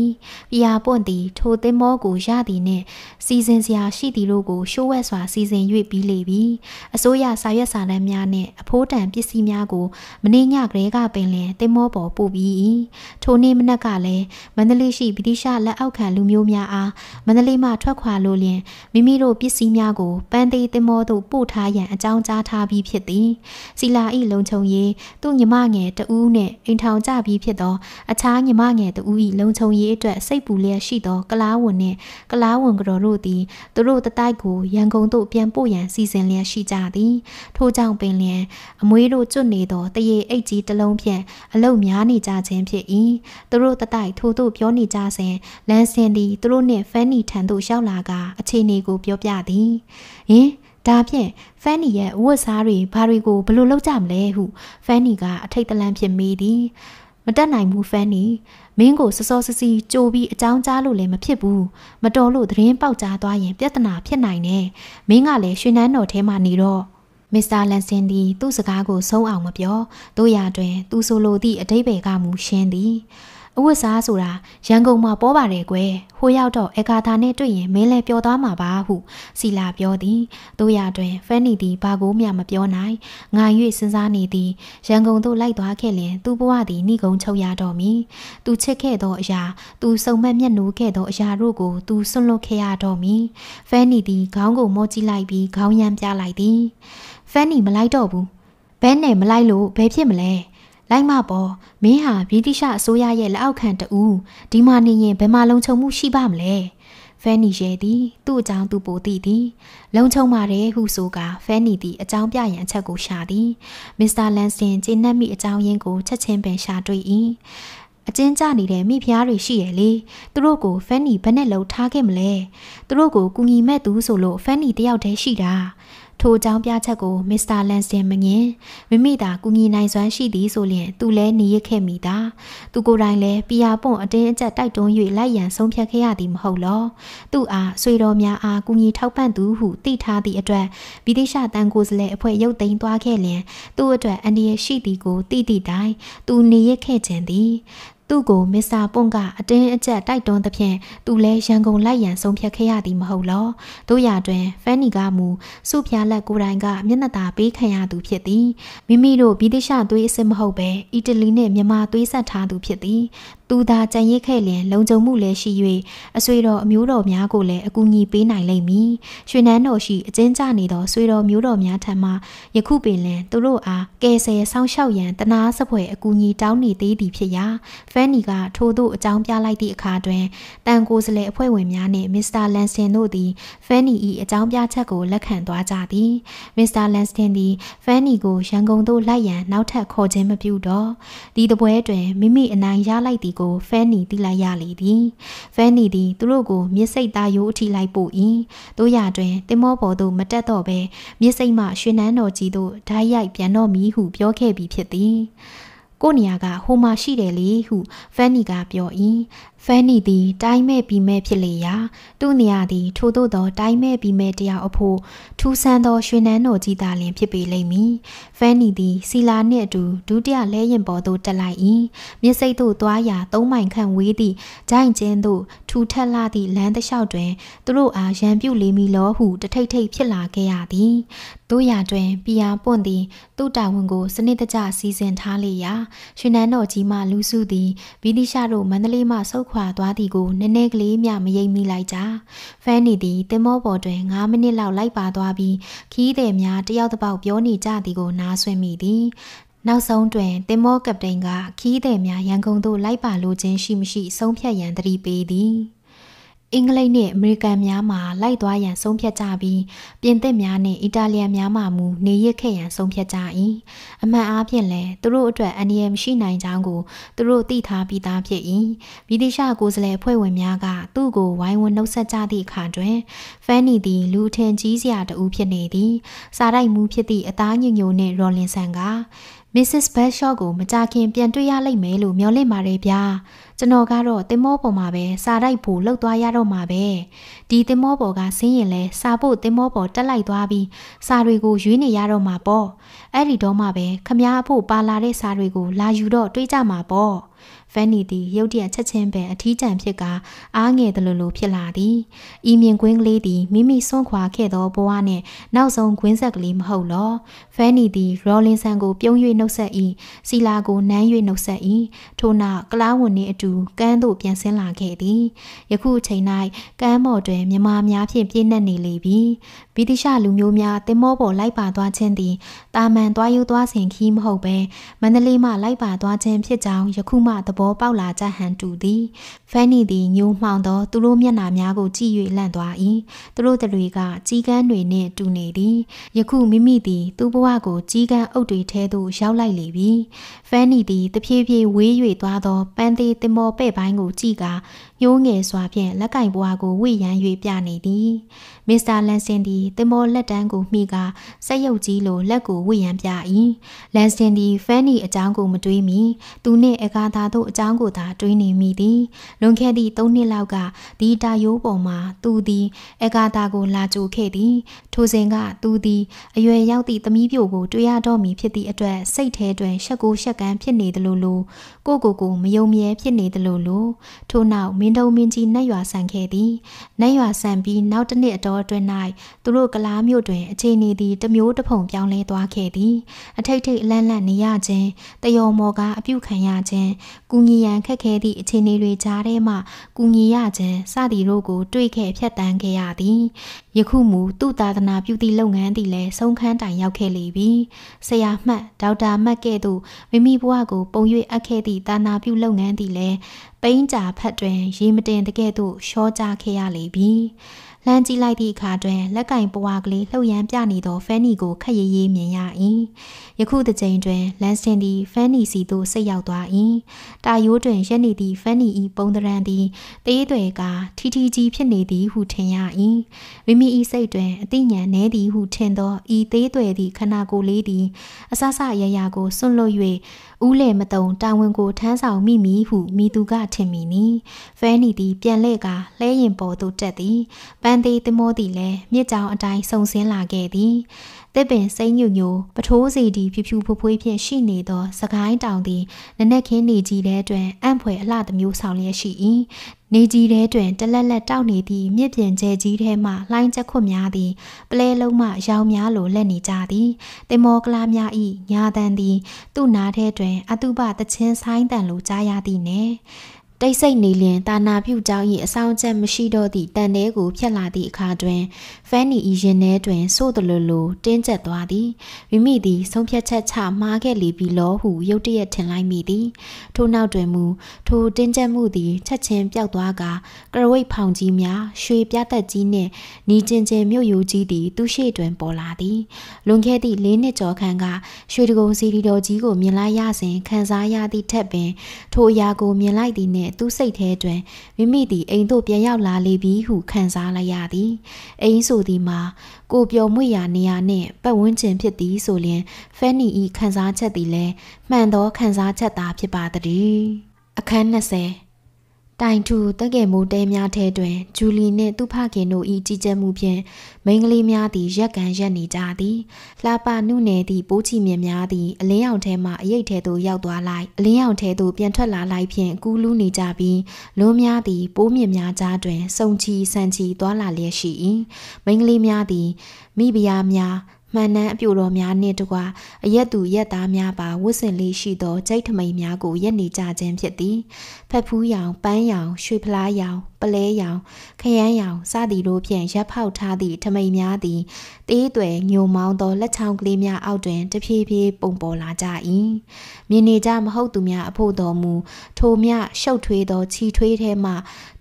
S1: ပြာပွန့်သည်ထိုတင်မောကိုရသည်နှင့် စီစဉ်စရာရှိသည်တို့ကိုရှိုးဝက်စွာ စီစဉ်၍ပြီးလေပြီအစိုးရစာရွက်စာတမ်းများနှင့်အဖိုးတန်ပစ္စည်းများကိုမနေ့ညကလေးကပင်လင်တင်မောပေါ်ပို့ပြီးထိုနေ့မနက်ကလည်းမန္တလေးရှိဗီသီရှလက်အောက်ခံလူမျိုးများအားမန္တလေးမှထွက်ခွာလို့လျင်မိမိတို့ပစ္စည်းများကိုပန်းသေးတင်မောသို့ပို့ထားရန်အကြောင်းကြားထားပြီးဖြစ်သည်။စီလာဤလုံခြုံရေးသူ့ညီမငယ်တဦးနှင့်အိမ်ထောင်ကြပြီးဖြစ်သောအခြားညီမငယ်တဦးဤလုံခြုံရေးအတွက်စိတ်ပူလျက်ရှိသောကလားဝန်နှင့်ကလားဝန်ကတော်တို့သည်သူတို့တတိုက်ကိုရန်ကုန်သို့ပြန်ပို့ရန်စီစဉ်လျက်ရှိကြသည်။ထို့ကြောင့်ပင်လျင်အမွေးတို့ကျွတ်နေသောတရေအိတ်ကြီးတစ်လုံးဖြင့်အလုံများနေကြခြင်းဖြစ်၏။သူတို့တတိုက်ထို့သို့ပြောနေကြစဉ်လန်စင်သည်သူတို့နှင့်ဖန်နီထံသို့ရောက်လာက အခြေအနေကိုပြောပြသည်။ဟင်ဒါဖြင့်ဖန်နီရဲ့ဝတ်စားတွေဘာတွေကိုဘလို့လောက်ကြမလဲဟုဖန်နီကအထိတ်တလန့်ဖြစ်မိသည်မတက်နိုင်ဘူးဖန်နီမင်းကိုစစောစစီကြိုပြီးအကြောင်းကြားလို့လည်းမဖြစ်ဘူးမတော်လို့သတင်းပေါက်ကြားသွားရင် ပြဿနာဖြစ်နိုင်တယ်မင်းကလည်းရွှေနန်းတော်ထဲမှာနေတော့မစ္စတာလန်ဆင်သည်သူ့စကားကို ဆုံးအောင်မပြောတို့ရတွင် သူဆိုလိုသည့်အတိတ်ဘယ်ကမူရှင်းသည်အဝတ်စားဆိုတာရန်ကုန်မှာပေါ်ပါတယ်ကွယ်ဟိုရောက်တော့အကာသာနဲ့တွေ့ရင်မင်းလည်းပျော်သွားမှာပါဟုစီလာပြောသည်တို့ရတွင်ဖဲနီသည်ဘာကိုမျှမပြောနိုင်ငိုင်၍စဉ်းစားနေသည်ရန်ကုန်သို့လိုက်သွားခဲ့လျင်သူ့ဘဝသည်နှိကုံချုပ်ရတော်မူသူချစ်ခဲ့သောအရာသူစုံမက်မျက်နှာခဲ့သောအရာတို့ကိုသူစွန့်လွတ်ခဲ့ရတော်မူဖဲနီသည်ခေါင်းကိုမောကြည့်လိုက်ပြီးခေါင်းရမ်းပြလိုက်သည်ဖဲနီမလိုက်တော့ဘူးဘဲနဲ့မလိုက်လို့ဘယ်ဖြစ်မလဲလိုက်မပေါ်မင်းဟာဗြိတိရှအစိုးရရဲ့လက်အောက်ခံတူဒီမှာနေရင်ဘယ်မှာလုံခြုံမှုရှိပါမလဲဖဲနီရဲ့သည်သူ့အကြောင်းသူပိုသိသည်လုံခြုံပါတယ်ဟုဆိုကာဖဲနီသည်အကြောင်းပြရန်အချက်ကိုရှာသည်မစ္စတာလန်စင်ကျေနပ်မိအကြောင်းရင်းကိုချက်ချင်းပင်ရှာတွေ့၏အကျဉ်းကျနေတဲ့မိဖုရားတွေရှိရဲ့လေသူတို့ကိုဖန်နီဘယ်နဲ့လှုပ်ထားခဲ့မလဲသူတို့ကိုကူညီမဲ့သူဆိုလို့ဖန်နီတယောက်တည်းရှိတာထိုအကြောင်းပြချက်ကိုမစ္စတာလန်စင်မငင်မိမိသာကူညီနိုင်စွမ်းရှိသည်ဆိုလျင်သူလည်းနေရခဲ့မိတာသူကိုယ်တိုင်လည်းပီယာပွန့်အတင်းအကျပ်တိုက်တွန်း၍လိုက်ရန်ဆုံးဖြတ်ခဲ့ရသည်မဟုတ်လောသူအားဆွေတော်များအားကူညီထောက်ပံ့သူဟုသိထားသည့်အတွက်ဗြိတိရှတန်ကိုယ်စားလှယ်အဖွဲ့ရုပ်သိမ်းသွားခဲ့လျင်သူ့အတွက်အန္တရာယ်ရှိသည်ကိုသိသည့်တိုင်သူနေရခဲ့ခြင်းသည်သူ့ကိုမစ္စတာပွန့်ကအတင်းအကျပ်တိုက်တွန်းသဖြင့်သူလည်းရန်ကုန်လိုက်ရန်ဆုံးဖြတ်ခဲ့ရသည်မဟုတ်လောတို့ရာတွင်ဖန်နီကမူစုဖျားလက်ကိုယ်တိုင်ကမျက်နှာသာပေးခံရသူဖြစ်သည်မိမိတို့ဗီတိရှသွေးအစစ်မဟုတ်ဘဲအီတလီနှင့်မြန်မာသွေးဆက်ထားသူဖြစ်သည်သူသာကြံရစ်ခဲ့လျင်လုံခြုံမှုလည်းရှိ၍အဆွေတော်အမျိုးတော်များကိုလည်းအကူအညီပေးနိုင်လိမ့်မည်။ရွှေနန်းတော်ရှိအကျဉ်းချနေသောဆွေတော်မျိုးတော်များထံမှယခုပင်လင်သူတို့အားကယ်ဆယ်ဆောင်ရှောက်ရန်တနာစပွဲအကူအညီတောင်းနေသေးသည်ဖြစ်ရာဖန်နီကထိုသို့အကြောင်းပြလိုက်သည့်အခါတွင်တန်ကိုစလဲအဖွဲ့ဝင်များနှင့် မစ္စတာလန်စတင်တို့သည်ဖန်နီ၏အကြောင်းပြချက်ကိုလက်ခံသွားကြသည်။မစ္စတာလန်စတင်သည်ဖန်နီကိုရန်ကုန်သို့လိုက်ရန်နောက်ထပ်ခေါ်ခြင်းမပြုတော့ဒီတပွဲတွင်မိမိအနိုင်ရလိုက်သည့်ကိုဖဲနီသိလိုက်ရလေသည်ဖဲနီသည်သူတို့ကိုမြစ်စိတ်သားရိုးအထိလိုက်ပို့၏တို့ရတွင်တင်မောပေါ်သို့မတက်တော့ဘဲမြစ်စိတ်မှရွှေနန်းတော်ကြီးသို့ဓာတ်ရိုက်ပြန်တော့မည်ဟုပြောခဲ့ပြီးဖြစ်သည်ကိုနေရာကဟိုမှာရှိတယ်လေဟုဖန်နီကပြော၏ဖန်နီသည်တိုင်းမဲ့ပြီးမဲ့ဖြစ်လေရာ သူ့နေရာသည် ထို့သို့သောတိုင်းမဲ့ပြီးမဲ့တရားအဖို့ထူဆန်းသောရွှေနန်းတော်ကြီးသာလျှင်ဖြစ်ပေလိမ့်မည်ဖန်နီသည်စီလာနှင့်အတူဒုတိယလဲရင်ပေါ်သို့တက်လိုက်၏မြစ်စိတ်သို့သွားရာ၃မိုင်ခန့်ဝေးသည့်ဂျိုင်ကျင်းသို့ထူထက်လာသည့်လမ်းတစ်လျှောက်တွင်သူတို့အားရန်ပြုတ်လေမီလောဟုတထိတ်ထိတ်ဖြစ်လာခဲ့ရသည်တို့ရတွင်ပြာပွန့်သည်သူ့တာဝန်ကို စနစ်တကျစီစဉ်ထားလေရာရွှေနန်းတော်ကြီးမှလူစုသည်ဗီဒီရှာတို့မန္တလေးမှဆုတ်ခွာခွာသွားသည်ကိုနည်းနည်းကလေးမျှမယိမ့်မိလိုက်ကြ။ဖန်နီသည်တင်မောပေါ်တွင်9မိနစ်လောက်လိုက်ပါသွားပြီးခီးသည်များတယောက်တစ်ပေါက်ပြောနေကြသည်ကိုနားဆွင့်မိသည်။နောက်ဆုံးတွင်တင်မောကပတိန်ကခီးသည်များရန်ကုန်သို့လိုက်ပါလိုခြင်းရှိမရှိဆုံးဖြတ်ရန်တတိပေးသည်။အင်္ဂလိပ်နှင့်အမေရိကန်များမှလိုက်သွားရန်ဆုံးဖြတ်ကြပြီးပြင်သစ်များနှင့်အီတာလီယန်များမှမူနေရစ်ခဲ့ရန်ဆုံးဖြတ်ကြ၏အမှန်အားဖြင့်လည်းသူတို့အတွက်အန္တရာယ်မရှိနိုင်ကြောင်းကိုသူတို့သိထားပြီးသားဖြစ်၏ဗြိတိရှကိုယ်စားလှယ်အဖွဲ့ဝင်များကသူ့ကိုဝိုင်းဝန်းနှုတ်ဆက်ကြသည့်အခါတွင်ဖန်နီသည် လူထင်ကြီးစရာတူဖြစ်နေသည်စားတိုက်မှုဖြစ်သည့်အသားညို့ညို့နှင့်ရော်လင်ဆန်က Mrs. Bashaw ကိုမကြခင်ပြန်တွေ့ရလိမ့်မယ်လို့မျှော်လင့်ပါတယ်ဗျာ။ကျွန်တော်ကတော့တင်မောပေါ်မှာပဲစာတိုက်ဖို့လှုပ်သွားရတော့မှာပဲဒီတင်မောပေါ်ကဆင်းရင်လဲစာဖို့တင်မောပေါ်တက်လိုက်သွားပြီးစာတွေကိုရွေးနေရတော့မှာပေါ့အဲ့ဒီတော့မှပဲခမားအဖို့ပါလာတဲ့စာတွေကိုလာယူတော့တွေးကြမှာပေါ့ဖန်နီသည်ရုတ်တရက်ချက်ချင်းပင်အထီးကျန်ဖြစ်ကာအားငယ်သလိုလိုဖြစ်လာသည်။ဤမြင်ကွင်းကလေးသည်မိမိစွန့်ခွာခဲ့သောဘဝနှင့်နောက်ဆုံးကွင်းဆက်ကလေးမဟုတ်လော။ဖန်နီသည်ရော်လင်ဆန်ကို ပြုံး၍နှုတ်ဆက်၏။စီလာကိုနမ်း၍နှုတ်ဆက်၏။ထို့နောက်ကလားဝန်နှင့်အတူကမ်းသို့ပြန်ဆင်းလာခဲ့သည်။ယခုအချိန်၌ကမ်းပေါ်တွင်မြမာများဖြင့်ပြည့်နှက်နေလေပြီဗြိတိရှလူမျိုးများတင်မောပေါ်လိုက်ပါသွားခြင်းသည်တာမန်သွားယူသွားစဉ်ခီးမဟုတ်ဘဲမန္တလေးမှလိုက်ပါသွားခြင်းဖြစ်ကြောင်းယခုမှသဘောပေါက်လာကြဟန်တူသည်ဖန်နီသည်ညိုမှောင်သောသူတို့မျက်နှာများကိုကြည့်၍လန့်သွား၏သူတို့တွေကကြီးကန်းတွေနှင့်တူနေသည်ယခုမိမိသည် သူ့ဘဝကိုကြီးကန်းအုပ်တွေထဲသို့ရောက်လိုက်လေပြီဖန်နီသည်တဖြည်းဖြည်းဝေး၍သွားသောပန်းသေးတင်မောပဲ့ပိုင်းကိုကြည့်ကာညိုးငယ်စွာဖြင့်လက်ကင်ဘွားကိုဝိရန်၍ပြနေသည်မစ္စတာလန်စင်သည်တင်မောလက်တန်းကိုမိကစက်ရုပ်ကြီးလိုလက်ကိုဝှေ့ရန်ပြ၏လန်စင်သည်ဖန်နီအကြောင်းကိုမတွေးမီ သူနှင့်အဂါသာတို့အကြောင်းကိုသာတွေးနေမိသည်လွန်ခဲ့သည့်၃နှစ်လောက်ကဒီတာယိုးပေါ်မှာ သူသည်အဂါသာကိုလာကြိုခဲ့သည် ထိုစဉ်ကသူသည်အရွယ်ရောက်သည့်သမီးပြိုကိုတွေ့ရတော့မည်ဖြစ်သည့်အတွက် စိတ်ထဲတွင်ရှက်ကိုရှက်ကန်းဖြစ်နေသလိုလိုကိုကိုကိုမယုံမြဲဖြစ်နေသလိုလိုထို့နောက်မင်းတုံမင်းကြီးနှက်ရွာဆန်ခဲ့သည်နှက်ရွာဆန်ပြီးနောက်တစ်နှစ်အတော်တောအတွင်း၌သူတို့ကလားမြို့တွင်အခြေအနေသည်တမျိုးတစ်ပုံပြောင်းလဲသွားခဲ့သည်အထိတ်ထိတ်လန့်လန့်နေရခြင်းတယောမော်ကအပြုခံရခြင်းကူညီရန်ခက်ခဲသည့်အခြေအနေတွေကြားထဲမှကူညီရခြင်းစသည်တို့ကိုတွေ့ခဲ့ဖြတ်တန်းခဲ့ရသည်ယခုမူသူသာသနာပြုသည့်လုပ်ငန်းသည်လည်းဆုံးခန်းတိုင်ရောက်ခဲ့လေပြီဆရာမှတ်ဒေါက်တာမှတ်ကဲ့သို့မိမိဘဝကိုပုံ၍အပ်ခဲ့သည့်သာနာပြုလုပ်ငန်းသည်လည်းပိန်းကြာဖတ်တွင်ရေမတင်တကဲ့သို့ရှောကြခဲ့ရလေပြီ။လှမ်းကြည့်လိုက်သည့်အခါတွင် လက်ကင်ပွားကလေးလှုပ်ရမ်းပြနေသောဖန်နီကိုခက်ရရေးမြင်ရ၏ယခုတစ်ချိန်တွင်လန်စတင်သည်ဖန်နီစီသို့ဆိတ်ရောက်သွား၏တာယိုးတွင်ရက်နေသည့်ဖန်နီ၏ပုံသဏ္ဍာန်သည်တေးတွေကာထီထီကြီးဖြစ်နေသည်ဟုထင်ရ၏မိမိ၏စိတ်တွင်အသိဉာဏ်နည်းသည်ဟုထင်သောဤသေးတွေသည့်ခန္ဓာကိုယ်လေးသည်အဆဆအယရာကိုစွန့်လွတ်၍ဦးလေမတုံတာဝန်ကိုထမ်းဆောင်မိမည်ဟုမိသူကထင်မိနီဖဲနီသည် ပြန်လဲကလှဲရင်ပေါ်သို့တက်သည်ပန်းသေးသမောသည်လည်းမြစ်ကြောင်အတိုင်းဆုံဆင်းလာခဲ့သည်တစ်ပင်စိမ့်ညူညူပထိုးစီတီဖြူဖြူဖွဖွေးဖြင့်ရှိနေသောစကိုင်းတောင်သည်နနက်ခင်းနေကြီးတဲ့အတွင်အံ့ဖွယ်အလှသမျိုးဆောင်လျက်ရှိ၏နေကြီးတဲ့အတွင် တလက်လက်တောက်နေသည့်မြစ်ပြင်ကျဲကြီးထဲမှလှိုင်းချက်ခွများသည်ပလဲလုံးမှရောင်များလိုလက်နေကြသည်တင်မောကလာများ၏ညာတန်သည် သူ့နားထဲတွင်အတုပတချင်းဆိုင်တန်လိုကြားရသည်နှင့်တိတ်ဆိတ်နေလျင်တာနာပြုကြောင်း၏အဆောင်ချက်မရှိတော့သည့်တန်တဲကိုဖျက်လာသည့်အခါတွင်ဖန်နီ၏ရင်ထဲတွင်ဆို့တလူလိုတင်းကျပ်သွားသည်မိမိသည်ဆုံးဖြတ်ချက်ချမှားခဲ့လေပြီလောဟုရုတ်တရက်ထင်လိုက်မိသည်ထို့နောက်တွင်မူထိုတင်းကျပ်မှုသည်ချက်ချင်းပျောက်သွားကာကရဝိတ်ဖောင်ကြီးများ ရွှေပြသက်ကြီးနှင့်နီကျင်ကျင်မြို့ယိုကြီးသည်သူ့ရှေ့တွင်ပေါ်လာသည်လွန်ခဲ့သည့်၄နှစ်ကျော်ခန့်ကရွှေဒဂုံစီရီတော်ကြီးကိုမြင်လိုက်ရစဉ်ခံစားရသည့်ထက်ပင်ထိုအရာကိုမြင်လိုက်သည်နှင့်နဲ့သူ့စိတ်ထဲတွင်မိမိသည်အိမ်သို့ပြန်ရောက်လာလေပြီဟုခံစားလိုက်ရသည်။အိမ်ဆိုသည်မှာကိုပျော်မွေ့ရာနေရာနှင့်ပတ်ဝန်းကျင်ဖြစ်သည်ဆိုလျင်ဖဲနီ၏ခံစားချက်သည်လည်းမှန်သော ခံစားချက်သာဖြစ်ပါသည်။အခန်း20တိုင်ထူတက်ကဲမိုးတဲများထဲတွင်ဂျူလီနှင့် သူ့ဖခင်တို့၏ကြီးကြပ်မှုဖြင့်မိန်းကလေးများသည် ရက်ကန်ရက်နေကြသည်လှပနုနယ်သည့်ပိုးချီမြင်များသည်အလင်းရောင်ထဲမှအရိပ်ထဲသို့ရောက်သွားလိုက်အလင်းရောင်ထဲသို့ပြန်ထွက်လာလိုက်ဖြင့်ကူးလူးနေကြပြီးလွန်းများသည်ပိုးမြင်များကြားတွင်စုံချီဆန်ချီသွားလာလျက်ရှိ၏မိန်းကလေးများသည်မိဖုရားများမှန်နှန်းအပြိုတော်များနှင့်တကွာအရက်သူရက်သားများပါဝတ်ဆင်လေးရှိသောကြိတ်ထမိန်များကိုရက်နေကြခြင်းဖြစ်သည်ဖက်ဖူးရောင်ပန်းရောင်ရွှေဖလားရောင်ပလဲရောင်ခရမ်းရောင်စသည်တို့ဖြင့်ရက်ဖောက်ထားသည့်ထမိန်များသည်တေးသွယ်ညိုမောင်းသောလက်ချောင်းကလေးများအောက်တွင်တဖြည်းဖြည်းပုံပေါ်လာကြ၏မြင်နေကြမဟုတ်သူများအဖို့တော်မူထိုမြရှုပ်ထွေးသောချီထွေးထဲမှ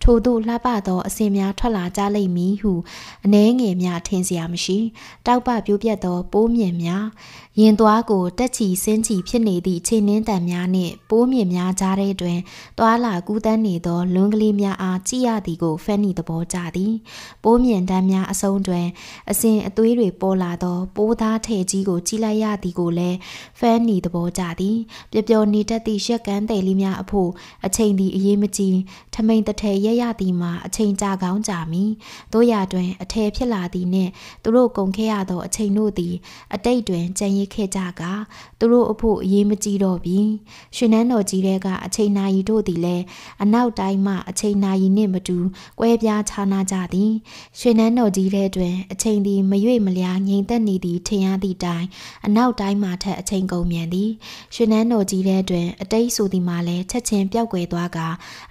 S1: ထိုတို့လှပသောအစင်များထွက်လာကြလိမ့်မည်ဟုအနှဲငယ်များထင်เสียမရှိ တောက်ပပြိုးပြတ်သောပိုးမြင်များရင်သွားကိုတက်ချီဆင်းချီဖြစ်နေသည့်ခြေနှင်းတံများနှင့်ပိုးမြင့်များကြားထဲတွင်သွားလာကူးတန်းနေသောလွန်းကလေးများအားကြည့်ရသည်ကိုဖန်နီသဘောကျသည်ပိုးမြင့်တန်းများအစုံတွင် အစဉ်အသွေးတွေပေါ်လာသော ပိုးသားထဲကြီးကို ကြည့်လိုက်ရသည်ကိုလည်းဖန်နီသဘောကျသည်ပျော်ပျော်နေတတ်သည့်ရက်ကန်းတယ်လေးများအဖို့အချိန်သည်အရေးမကြီးထမိန်တထဲရရသည်မှာအချိန်ကြာကောင်းကြာမီတို့ရတွင် အထဲဖြစ်လာသည်နှင့်သူတို့ကုန်ခဲ့ရသော အချိန်တို့သည် အတိတ်တွင်ကြံရပေးခဲ့ကြကသူတို့အဖို့အရေးမကြီးတော့ပြီရွှေနန်းတော်ကြီးတဲ့ကအချိန်နာရီတို့သည်လည်းအနောက်တိုင်းမှအချိန်နာရီနှင့်မတူကွဲပြားခြားနာကြသည်ရွှေနန်းတော်ကြီးတဲ့တွင်အချိန်သည်မရွေ့မလျားငြိမ်သက်နေသည်ထင်ရသည့်တိုင်အနောက်တိုင်းမှထက်အချိန်ကုန်မြန်သည်ရွှေနန်းတော်ကြီးတဲ့တွင်အတိတ်ဆိုသည်မှာလည်းချက်ချင်းပြောက်ကွယ်သွားက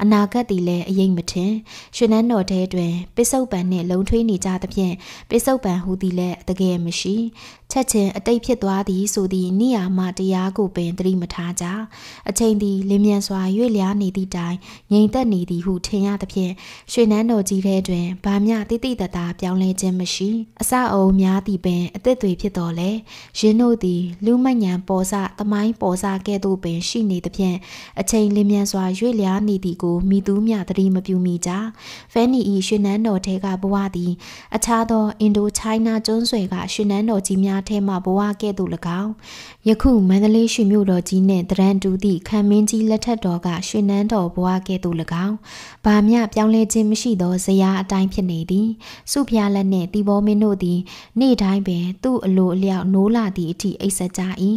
S1: အနာဂတ်သည်လည်းအရေးမထင်ရွှေနန်းတော်ထဲတွင်ပစ္စုပန်နှင့်လုံထွေးနေကြသဖြင့်ပစ္စုပန်ဟူသည်လည်းတကယ်မရှိချက်ချင်းအတိတ်ဖြစ်သွားသည်ဆိုသည့်နိယာမတရားကိုပင်သတိမထားကြအချိန်သည်လင်းမြန်စွာရွေ့လျားနေသည့်တိုင်ငြိမ်သက်နေသည်ဟုထင်ရသဖြင့်ရွှေနန်းတော်ကြီးထဲတွင်ဘာမျှတိတိတသာပြောင်းလဲခြင်းမရှိအစအုံများသည်ပင်အသက်တွေဖြစ်တော်လဲရင်းတို့သည်လူမညံပေါ်စသမိုင်းပေါ်စကဲ့သို့ပင်ရှိနေသဖြင့်အချိန်လင်းမြန်စွာရွေ့လျားနေသည်ကိုမိသူမျှသတိမပြုမိကြဖဲနီဤရွှေနန်းတော်ထဲကဘဝသည် အခြားသောအင်ဒိုချိုင်းနာကျွန်းဆွယ်ကရွှေနန်းတော်ကြီးများထဲမှဘဝကဲ့သို့၎င်းယခုမန္တလေးရွှေမြို့တော်ကြီးနှင့်တရန်တူသည့်ခံမင်းကြီးလက်ထက်တော်ကရွှေနန်းတော်ဘဝကဲ့သို့၎င်းဘာမျှပြောင်းလဲခြင်းမရှိသောဇရာအတိုင်းဖြစ်နေသည်စုဖျားလက်နှင့်တီဘောမင်းတို့သည်နေ့တိုင်းပင်သူ့အလိုအလျောက်နိုးလာသည့်အထိအိပ်စက်ကြ၏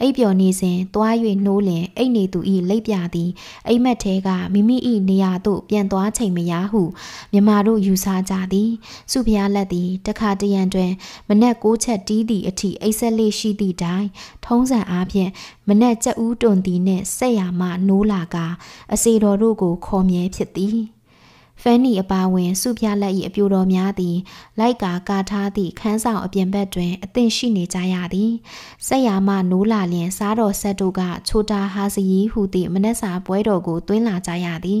S1: အိပ်ပျော်နေစဉ်သွား၍နိုးလင်အိပ်နေသူ၏လိပ်ပြသည် အိမ်မက်ထဲကမိမိ၏နေရာသို့ ပြန်သွားချိန်မရဟုမြမတို့ယူဆကြသည်စုဖျားလက်သည်တခါတရံတွင်မနက်၉ချက်တီးသည့်အထိအိပ်ဆက်လေးရှိသည့်တိုင် ထုံးစံအားဖြင့်မနက်ကြက်ဦးတွန်သည်နှင့်ဆက်ရမှနိုးလာကာအစေတော်တို့ကိုခေါ်မြဲဖြစ်သည်။ဖန်နီအပါဝင် စုပြလက်၏အပြိုတော်များသည် လိုက်ကာကာထားသည့်ခန်းဆောင်အပြင်ဘက်တွင် အသင့်ရှိနေကြရသည်ဆက်ယာမနိုးလာလျင် စားတော်ဆက်တို့ကချိုတာဟာစီယီဟူသည့်မနက်စာပွဲတော်ကိုတွင်းလာကြရသည်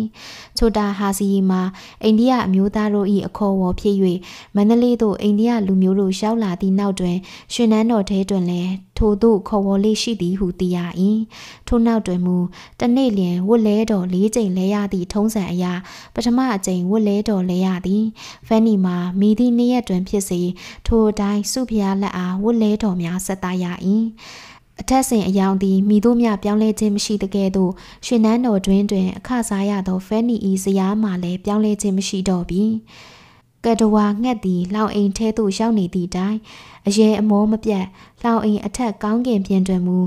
S1: ချိုတာဟာစီယီမှာအိန္ဒိယအမျိုးသားတို့၏အခေါ်ဝေါ်ဖြစ်၍မန္တလေးသို့အိန္ဒိယလူမျိုးတို့ရောက်လာသည့်နောက်တွင်ရွှေနန်းတော်ထဲတွင်လည်းထိုသို့ခေါ်ဝေါ်လေးရှိသည် ဟုသိရ၏ထို့နောက်တွင်မူတနေ့လျင်ဝတ်လဲတော်၄ကြိမ်လဲရသည့်ထုံးစံအရာပထမအကြိမ်ဝတ်လဲတော်လဲရသည်ဖန်နီမှာမိသည့်နေ့ရက်တွင်ဖြစ်စေထိုအတိုင်းစုဖျားလက်အားဝတ်လဲတော်များဆက်သားရ၏အထက်ဆင်အယောင်သည်မိတို့မြပြောင်းလဲခြင်းမရှိတကယ်သို့ရွှေနန်းတော်တွင်တွင်အခစားရသောဖဲနီဤဇယားမှလည်းပြောင်းလဲခြင်းမရှိတော့ပြီ။ကတဝါငှက်သည်လောင်အိမ်ထဲသို့ရောက်နေသည့်တိုင်အရေအမောမပြတ်လောင်အိမ်အထက်ကောင်းကင်ပြင်တွင်မူ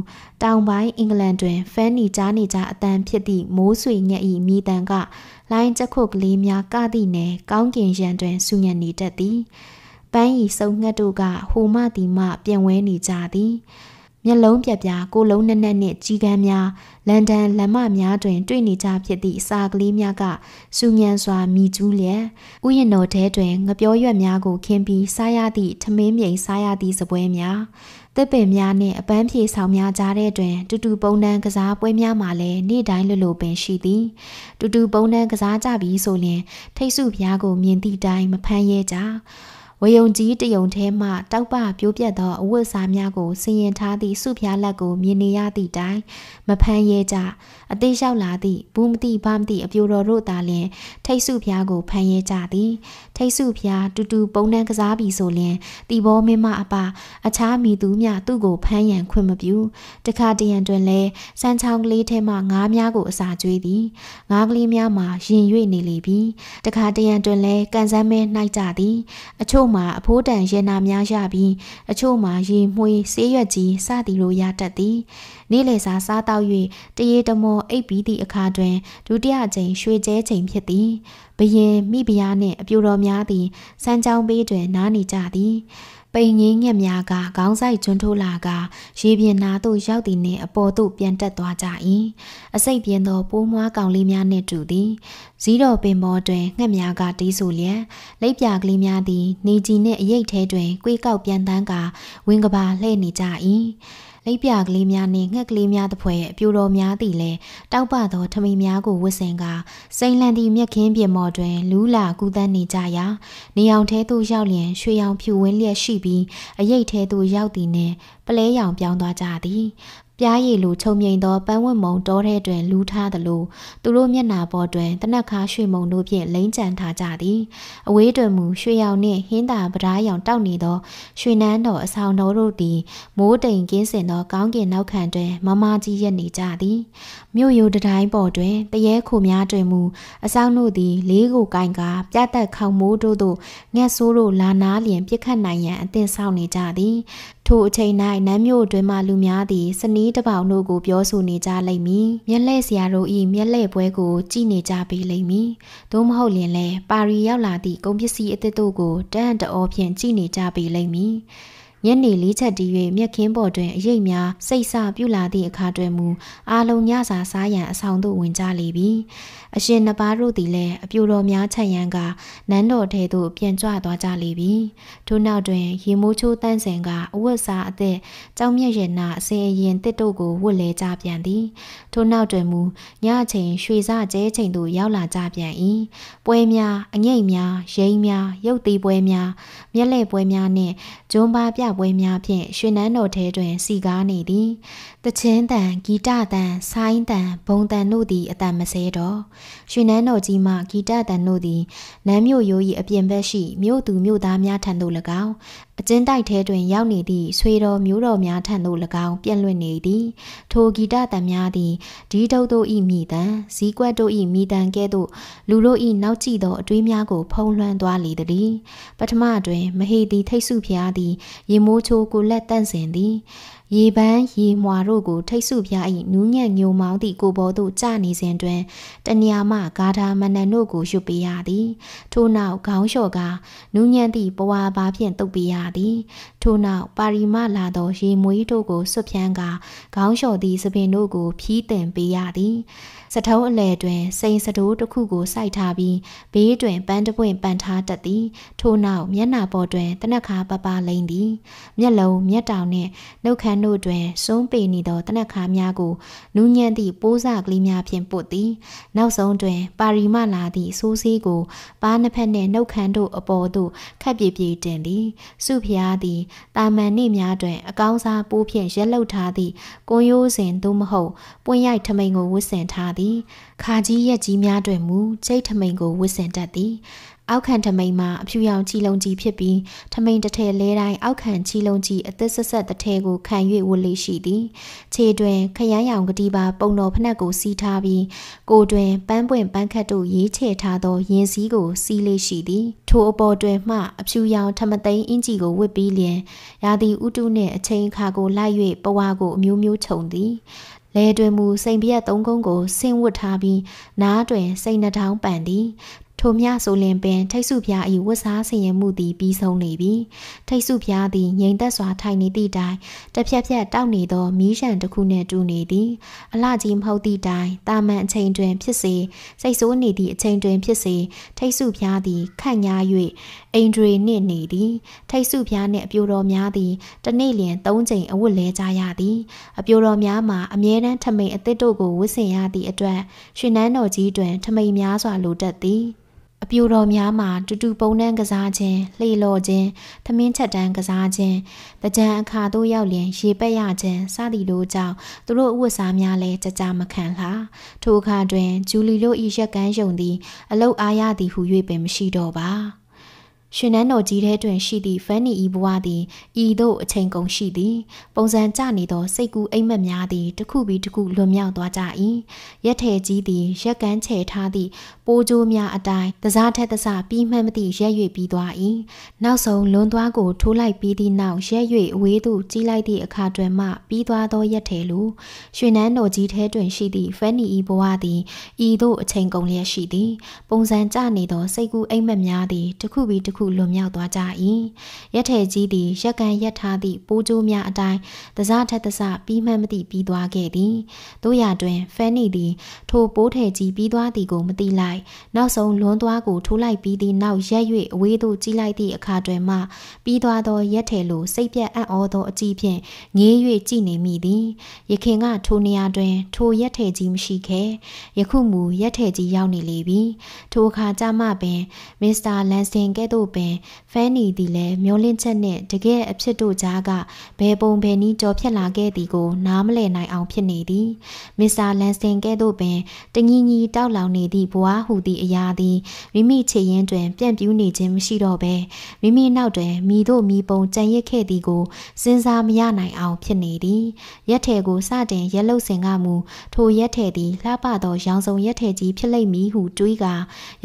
S1: တောင်ပိုင်းအင်္ဂလန်တွင် ဖန်နီကြားနေကြအတန်ဖြစ်သည့်မိုးဆွေညက်၏မိတန်က လိုင်းချက်ခုတ်ကလေးများကသည့်နယ်ကောင်းကင်ရန်တွင်ဆူညံနေတတ်သည်ပန်းဤစုံငှက်တို့ကဟိုမတီမပြင်ဝဲနေကြသည်။မျက်လုံးပြက်ပြားကိုလုံးနက်နက်နှင့်ကြီးကန်းများလန်ဒန်လမ်းမများတွင် တွေ့နေကြဖြစ်သည့်အစာကလေးများကစူညံစွာမိကျူးလျက်ဥယျာဉ်တော်ထဲတွင်ငပြောရွက်များကို ခင်းပြီးစားရသည့်ထမင်းမြိန်စားရသည့်စပွဲများတစ်ပင်များနှင့်အပန်းဖြေဆောင်များကြားထဲတွင် တူတူပုံနှံကစားပွဲများမှာလည်းနေ့တိုင်းလိုလိုပင်ရှိသည် တူတူပုံနှံကစားကြပြီးဆိုလျှင်ထိတ်ဆုဖျားကိုမြင်သည့်တိုင်မဖမ်းရဲကြဝယုံကြီးတယုံထဲမှတောက်ပပြိုးပြတ်သောအဝတ်စားများကိုဆင်ရင်ထားသည့်စုဖျားလက်ကိုမြင်နေရသည့်တိုင်မဖမ်းရဲကြအသေးလျှောက်လာသည့်ဘူးမသိဘာမသိအပြိုတော်တို့သာလျှင်ထိတ်စုဖျားကိုဖမ်းရဲကြသည်ထိတ်စုဖျားတူတူပုံနှံကစားပြီဆိုလျှင်တီဘောမင်းမအပါ အခြားမိသူများသူ့ကိုဖမ်းရန်ခွင့်မပြုတခါတရံတွင်လဲစံချောင်းကလေးထဲမှငါးများကိုအစာကျွေးသည်ငါးကလေးများမှာရင်၍နေလေပြီတခါတရံတွင်လဲကန်စမ်းမဲနှိုက်ကြသည် အချို့မှာအဖိုးတန်ရနာများရပြီးအချို့မှာရေမှွေးဆေးရွက်ကြီးစသည်လိုရတတ်သည်နေ့လယ်စာစားတောက်၍တရေတမော အိပ်ပြီးသည့်အခါတွင်ဒုတိယကြိမ်ရွှေကျဲချိန်ဖြစ်သည်ဘရင်မိဖုရားနှင့်အပြူတော်များသည်စမ်းချောင်းပေးတွင် နားနေကြသည်ပိန်ငင်းငက်များကခေါင်းဆိုင်ကျွန်းထိုးလာကရေပြင်နာသို့ရောက်သည်နှင့်အပေါ်သို့ပြန်တက်သွားကြ၏အစိတ်ပြင်းသောပိုးမွားကောင်လေးများနှင့်တူသည်ဇီးတော်ပင်ပေါ်တွင်ငှက်များကတီးဆိုလျက်လိပ်ပြကလေးများသည်နေကြီးနှင့်အရိပ်ထဲတွင်ကွေးကောက်ပြန်တန်းကဝင်းကဘာလှဲ့နေကြ၏လက်ပြကလေးများနှင့်ငှက်ကလေးများသဖွယ်အပြူတော်များသည်လည်းတောက်ပသောထမိန်များကိုဝတ်ဆင်ကာစိန်လန်သည့်မြက်ခင်းပြင်မော်တွင်လူးလာကူးသန်းနေကြရာနေအောင်ထဲသို့ရောက်လျင်ရွှေရောင်ဖြူဝင်းလျက်ရှိပြီးအရိတ်ထဲသို့ရောက်သည်နှင့်ပလဲရောင်ပြောင်းသွားကြသည်ပြားရည်လိုချုပ်မြိန်သောပန်းဝတ်မုံတောထဲတွင်လူထားသလိုသူတို့မျက်နာပေါ်တွင်တနက်ခါရွှေမုံတို့ဖြင့်လိမ့်ကြံထားကြသည်အဝေးတွင်မူရွှေရောင်နှင့်ဟင်းသာပဓာရောင်တောက်နေသောရွှေနန်းတော်အဆောင်တော်တို့သည်မိုးတိမ်ကင်းစင်သော ကောင်းကင်နောက်ခံတွင်မမကြီးရက်နေကြသည်မြို့ရိုးတတိုင်းပေါ်တွင် တရဲခိုများတွင်မူအဆောင်တို့သည် လေးကိုကိုင်ကာပြတ်တက်ခေါမိုးတို့သို့ငှက်ဆိုးတို့လာနာလျင်ပြစ်ခတ်နိုင်ရန်အသင့်ဆောင်နေကြသည်ထိုအချိန်၌နမ်းမြို့တွင်မှလူများသည်စနီးတပေါင်တို့ကိုပြောဆိုနေကြလိမ့်မည်မျက်လှည့်စရာတို့၏မျက်လှည့်ပွဲကိုကြည့်နေကြပြီးလိမ့်မည်သို့မဟုတ်လျင်လည်းပါရီရောက်လာသည့်ကုန်ပစ္စည်းအသစ်တို့ကိုတန်တအောဖြင့်ကြည့်နေကြပြီးလိမ့်မည်။ညနေ၄ချက်တီး၍မြက်ခင်းပေါ်တွင်အရိပ်များစိတ်ဆပြူလာသည့်အခါတွင်မူအာလုံညစာစားရန်အဆောင်သို့ဝင်ကြလေပြီအရှင်နှစ်ပါးတို့သည်လည်းအပြိုတော်များချက်ရန်ကနန်းတော်ထဲသို့ပြန်ကြွသွားကြလေပြီထို့နောက်တွင်ရေမိုးချိုးတန်းစင်ကအဝတ်စားအသက်ကြောင်မြက်ရနာအစင်အရင်တစ်တို့ကိုဝတ်လဲကြပြန်သည်ထို့နောက်တွင်မူညအချိန်ရွှေစကျဲချိန်သို့ရောက်လာကြပြန်၏ပွဲများအငိမ့်များရိမ်းများရုပ်သီးပွဲများမျက်လဲပွဲများနှင့်ဂျွန်ပါပြပွဲများဖြင့်ရွှေနန်းတော်ထဲတွင်စီကားနေသည်တချင်းတန်ဂီတတန်ဆိုင်းတန်ဘုံတန်တို့သည်အတန်မစဲတော့ရွှေနန်းတော်ကြီးမှဂီတတန်တို့သည်နန်းမြို့ရိုး၏အပြင်ဘက်ရှိမြို့သူမြို့သားများထံသို့၎င်းအကျဉ်းတိုက်ထဲတွင်ရောက်နေသည့်ဆွေတော်မျိုးတော်များထံသို့၎င်းပြန့်လွင့်နေသည်ထိုဂီတတန်များသည်ဒီတုတ်တို့၏မိတန်ဇီးကွက်တို့၏မိတန်ကဲ့သို့လူတို့၏နောက်ကြည့်သောအတွေးများကိုဖုံးလွှမ်းသွားလေသည်ပထမတွင်မဟေတီထိတ်ဆုဖျားသည်ရေမိုးချိုးကိုလက်တန့်စင်သည်ရေပန်းရေမွာတို့ကိုထိတ်ဆုပြား၏နူးညံ့ညိုမောင်းသည့်ကိုပေါ်သို့ကျနေစဉ်တွင်တဏျာမဂါထာမဏန်တို့ကိုရွတ်ပေးရသည်ထို့နောက်ခေါင်းလျှော်က နူးညံ့သည့်ပဝါဘာဖြင့်တုတ်ပေးရသည် ထို့နောက်ပါရီမလာသောရေမွေးတို့ကိုဆွတ်ဖြန်းကခေါင်းလျှော်သည့်သပင်တို့ကို ဖြီးတင်ပေးရသည်စထုံးအလဲတွင်စိန်စတိုးတစ်ခုကိုစိုက်ထားပြီးဘေးတွင်ပန်းတပွင့်ပန်ထားတတ်သည် ထို့နောက်မျက်နှာပေါ်တွင်တနက်ခါပပလိမ့်သည်မျက်လုံးမျက်တောင်နှင့်နှုတ်ခမ်းတို့တွင်စွန်းပေနေသောတနက်ခါများကိုနူးညံ့သည့်ပိုးစကလေးများဖြင့်ပုတ်သည် နောက်ဆုံးတွင်ပါရီမလာသည့်ဆိုးဆေးကိုပါးနှစ်ဖက်နှင့်နှုတ်ခမ်းတို့အပေါ်သို့ခက်ပြေပြေတင်သည်စုဖျားသည်တာမန်နေ့များတွင်အကောင်းစားပိုးဖြင့်ရက်လုတ်ထားသည့်ကွန်ရိုးစဉ်သို့မဟုတ်ပွင့်ရိုက်ထမိန်ကိုဝတ်ဆင်ထားသည်သည်ခါကြီးရက်ကြီးများတွင်မူကျိတ်ထမိန်ကိုဝစ်စင်တတ်သည်အောက်ခံထမိန်မှာအဖြူရောင်ချီလုံးကြီးဖြစ်ပြီးထမိန်တစ်ထည်လဲတိုင်းအောက်ခံချီလုံးကြီးအသစ်ဆက်ဆက်တစ်ထည်ကိုခံ၍ဝတ်လေရှိသည်ခြေတွင်ခရမ်းရောင်ကတိပါ ပုံတော်ဖက်ကိုစီးထားပြီးကိုတွင်ပန်းပွင့်ပန်းခတ်တို့ရေးချဲ့ထားသောရင်စည်းကိုစီးလေရှိသည် ထိုအပေါ်တွင်မှ အဖြူရောင်ထမသိန်းအင်ကြီးကိုဝတ်ပြီးလျင်ရာသီဥတုနှင့်အချိန်အခါကိုလိုက်၍ပဝါကိုအမျိုးမျိုးခြုံသည်လဲတွင်မူစိန်ပြက်သုံးကုန်းကို ဆင်းဝတ်ထားပြီး နားတွင်စိန်နှထောင်းပန်သည်ထိုမြဆိုလင်ပင်ထိတ်စုဖျား၏ဝတ်စားဆင်ရင်မှုသည်ပြီးဆုံးနေပြီထိတ်စုဖျားသည်ငြိမ်သက်စွာထိုင်နေသည့်တိုင်တစ်ဖြက်ဖြက်တောက်နေသောမီးရန်တစ်ခုနှင့်တူနေသည်အလှကြီးမဟုတ်သည့်တိုင်တာမန်အချိန်တွင် ဖြစ်စေစိတ်ဆိုးနေသည့်အချိန်တွင်ဖြစ်စေထိတ်စုဖျားသည်ခန့်ညား၍အိန္ဒြေနှင့်နေသည်ထိတ်စုဖျားနှင့်အပြိုတော်များသည် တနေ့လျင်၃ချိန်အဝတ်လဲကြရသည်အပြိုတော်များမှာအမြဲတမ်းထမိန်အသစ်တို့ကိုဝတ်ဆင်ရသည့်အတွက်ရွှေနန်းတော်ကြီးတွင် ထမိန်များစွာလိုတတ်သည်။အပြိုတော်များမှာတူတူပုံနှံကစားခြင်းလှေလော်ခြင်းသမင်းချက်တန်းကစားခြင်းတကြံအခါတို့ရောက်လျင်ရေပက်ရခြင်းစသည်တို့ကြောင့်သူတို့ဥဝတ်စားများလည်းကြကြမခံလှထိုအခါတွင်ဂျူလီတို့၏ရက်ကန်းယုံသည် အလုတ်အားရသည်ဟု၍ပင်မရှိတော့ပါရှင်နန်းတော်ကြီးထဲတွင်ရှိသည့်ဖန်နီဤဘဝသည်ဤသို့အချိန်ကုန်ရှိသည် ပုံစံကျနေသောစိတ်ကူးအိမ်မက်များသည်တစ်ခုပြီးတစ်ခုလွန်မြောက်သွားကြ၏ရက်ထည်ကြီးသည်ရက်ကန်းချဲထားသည့်ပိုးကြိုးများအတိုင်းတစားထက်တစားပြီးမှန်းမသိရက်၍ပြီးသွား၏နောက်ဆုံးလွန်သွားကိုထိုးလိုက်ပြီးသည့်နောက်ရက်၍အဝေးသို့ကြီးလိုက်သည့်အခါတွင်မှပြီးသွားသောရက်ထည်လိုရွှေနန်းတော်ကြီးထဲတွင်ရှိသည့်ဖန်နီဤဘဝသည်ဤသို့အချိန်ကုန်လျက်ရှိသည်ပုံစံကျနေသောစိတ်ကူးအိမ်မက်များသည်တစ်ခုပြီးတစ်ခုခုလွန်မြောက်သွားကြ၏ရက်ထည်ကြီးသည်ရက်ကန်ရက်ထားသည့်ပိုးကြိုးများအတိုင်းတစားထက်တစားပြီးမှမသိပြီးသွားခဲ့သည်တို့ရတွင်ဖဲနီသည် ထိုပိုးထည်ကြီးပြီးသွားသည်ကိုမသိလိုက်နောက်ဆုံးလွန်သွားကိုထိုးလိုက်ပြီးသည့်နောက်ရက်၍အဝေးသို့ကြီးလိုက်သည့်အခါတွင်မှပြီးသွားသောရက်ထည်လိုစိတ်ပြတ်အံ့ဩသောအကြည့်ဖြင့်ငေး၍ကြည်နေမိသည် ရခင်ကထိုနေရာတွင် ထိုရက်ထည်ကြီးမရှိခဲ့ယခုမူရက်ထည်ကြီးရောက်နေလေပြီထိုအခါကြမှပင်မစ္စတာလန်စတင်ကဲ့သို့ပင်ဖဲနီသည်လည်းမျောလင့်ချက်နှင့်တကယ်အဖြစ်တို့ကြားကဘယ်ပုံဘယ်နည်းကြော်ဖြတ်လာခဲ့သည်ကိုနားမလည်နိုင်အောင်ဖြစ်နေသည်မစ္စတာလန်စတင်ကဲ့သို့ပင်တငင်းကြီးတောက်လောင်နေသည့်ဘွားဟူသည့်အရာသည်မိမိခြေရင်းတွင်ပြန့်ပြူးနေခြင်းမရှိတော့ဘဲမိမိနောက်တွင်မိတို့မိပုံကြံရစ်ခဲ့သည်ကိုစဉ်းစားမရနိုင်အောင်ဖြစ်နေသည်ရက်ထဲကိုစတင်ရက်လုတ်စင်ကမူထိုရက်ထဲသည်လှပသောရောင်စုံရက်ထဲကြီးဖြစ်လိမ့်မည်ဟုတွေးက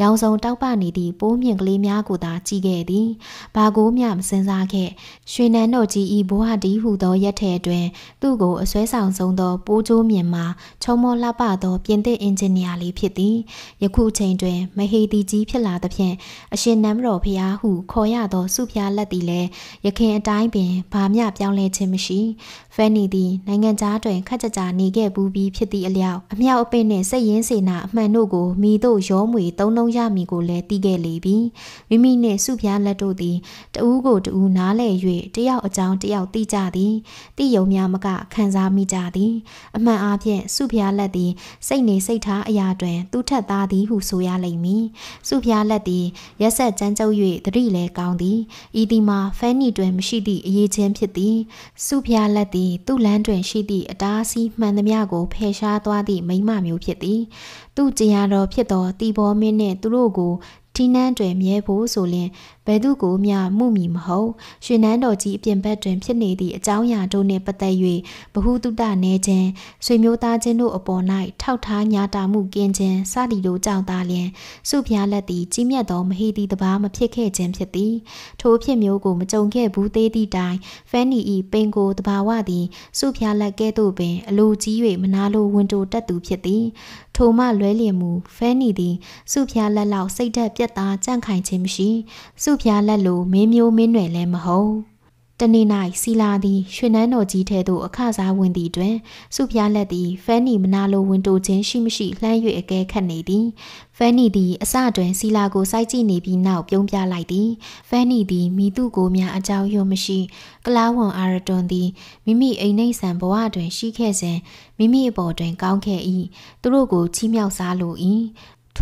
S1: ရောင်စုံတောက်ပနေသည့်ပိုးမြင့်ကလေးများကိုသာကြည့်ခဲ့သည်။ဘာကိုမျှမစင်စားခဲ့။ရွှေနန်းတို့ကြီးဤဘဝတီးဟူသောရက်ထဲအတွင်းသူ့ကိုအစွဲဆောင်ဆုံးသောပိုးကျိုးမြင်မှာခြုံမောလှပသောပြင်သစ်အင်ဂျင်နီယာလေးဖြစ်သည်။ယခုချိန်တွင်မဟေတီကြီးဖြစ်လာသဖြင့်အရှင်နမ်တော်ဖျားဟုခေါ်ရသော စုဖျားလက်သည်လည်းယခင်အတိုင်းပင်ဘာမျှပြောင်းလဲခြင်းမရှိ။ဖန်နီသည်နိုင်ငံသားတွင်ခက်ကြကြနေခဲ့ဘူးပြီးဖြစ်သည့်အလျောက်အမြောက်အပင့်နှင့်စိတ်ရင်းစေနာအမှန်တို့ကိုမိတို့ရောမွေသုံးလုံးရမည်ကိုလည်းသိခဲ့လေပြီးမိမိနှင့်စုပြားလက်တို့သည်တဦးကိုတဦးနားလဲ၍တယောက်အကြောင်းတယောက်သိကြသည်တိယုံများမကခံစားမိကြသည် အမှန်အားဖြင့်စုပြားလက်သည် စိတ်နေစိတ်ထားအရာတွင် သူထက်သားသည်ဟုဆိုရလိမ့်မည်စုပြားလက်သည်ရက်ဆက်ကြမ်းကြုတ်၍တတိလည်းကောင်းသည်ဤသည်မှာဖန်နီတွင်မရှိသည့်အရေးချင်းဖြစ်သည် စုပြားလက်သည်သည်သူ့လမ်းတွင်ရှိသည့်အတားအဆီးမှန်သမျှကိုဖယ်ရှားသွားသည့်မိမမျိုးဖြစ်သည် သူ့ကြင်ရတော်ဖြစ်သောတီဘောမင်းနှင့်သူတို့ကိုထီနှန်းတွင်မြဲဖို့ဆိုလျင်ဘယ်သူကိုမျှမှုမီမဟုတ်ရွှေနန်းတော်ကြီးအပြင်ဘက်တွင်ဖြစ်နေသည့်အကြောင်းအရာတို့နှင့်ပတ်သက်၍ဘဟုတုတနေခြင်းဆွေမျိုးသားချင်းတို့အပေါ်၌ထောက်ထားညာတာမှုကင်းခြင်းစသည်တို့ကြောင့်သာလျှင်စုဖျားလက်သည်ကြီးမြတ်သောမဟိတိတဘာမဖြစ်ခဲ့ခြင်းဖြစ်သည်ထိုအဖြစ်မျိုးကိုမကြုံခဲ့ဘူးသေးသည့်တိုင်ဖန်နီ၏ပင်ကိုတဘာဝသည် စုဖျားလက်ကဲ့သို့ပင်အလိုကြီး၍မနာလိုဝန်တိုတက်သူဖြစ်သည်ထိုမှလွဲလျင်မူဖဲနီသည်စုဖျားလက်လောက်စိတ်ဓာတ်ပြက်သားကြန့်ခိုင်ခြင်းမရှိစုဖျားလက်လိုမင်းမျိုးမင်းနွယ်လည်းမဟုတ်တနေ့၌စီလာသည်ရွှေနန်းတော်ကြီးထဲသို့အခစားဝင်သည့်တွင် စုဖျားလက်သည်ဖန်နီမနာလိုဝင်တိုခြင်းရှိမရှိလှမ်း၍အကဲခတ်နေသည်ဖန်နီသည်အစတွင်စီလာကိုစိုက်ကြည့်နေပြီးနောက်ပြုံးပြလိုက်သည်ဖန်နီသည်မိသူကိုများအကြောင်းရွံ့မရှိကလားဝန်အာရတွန်သည်မိမိအိမ်နှိမ့်ဆန်ဘဝတွင်ရှိခဲ့စဉ်မိမိအပေါ်တွင်ကောင်းခဲ့၏သူတို့ကိုချီးမြှောက်စားလို၏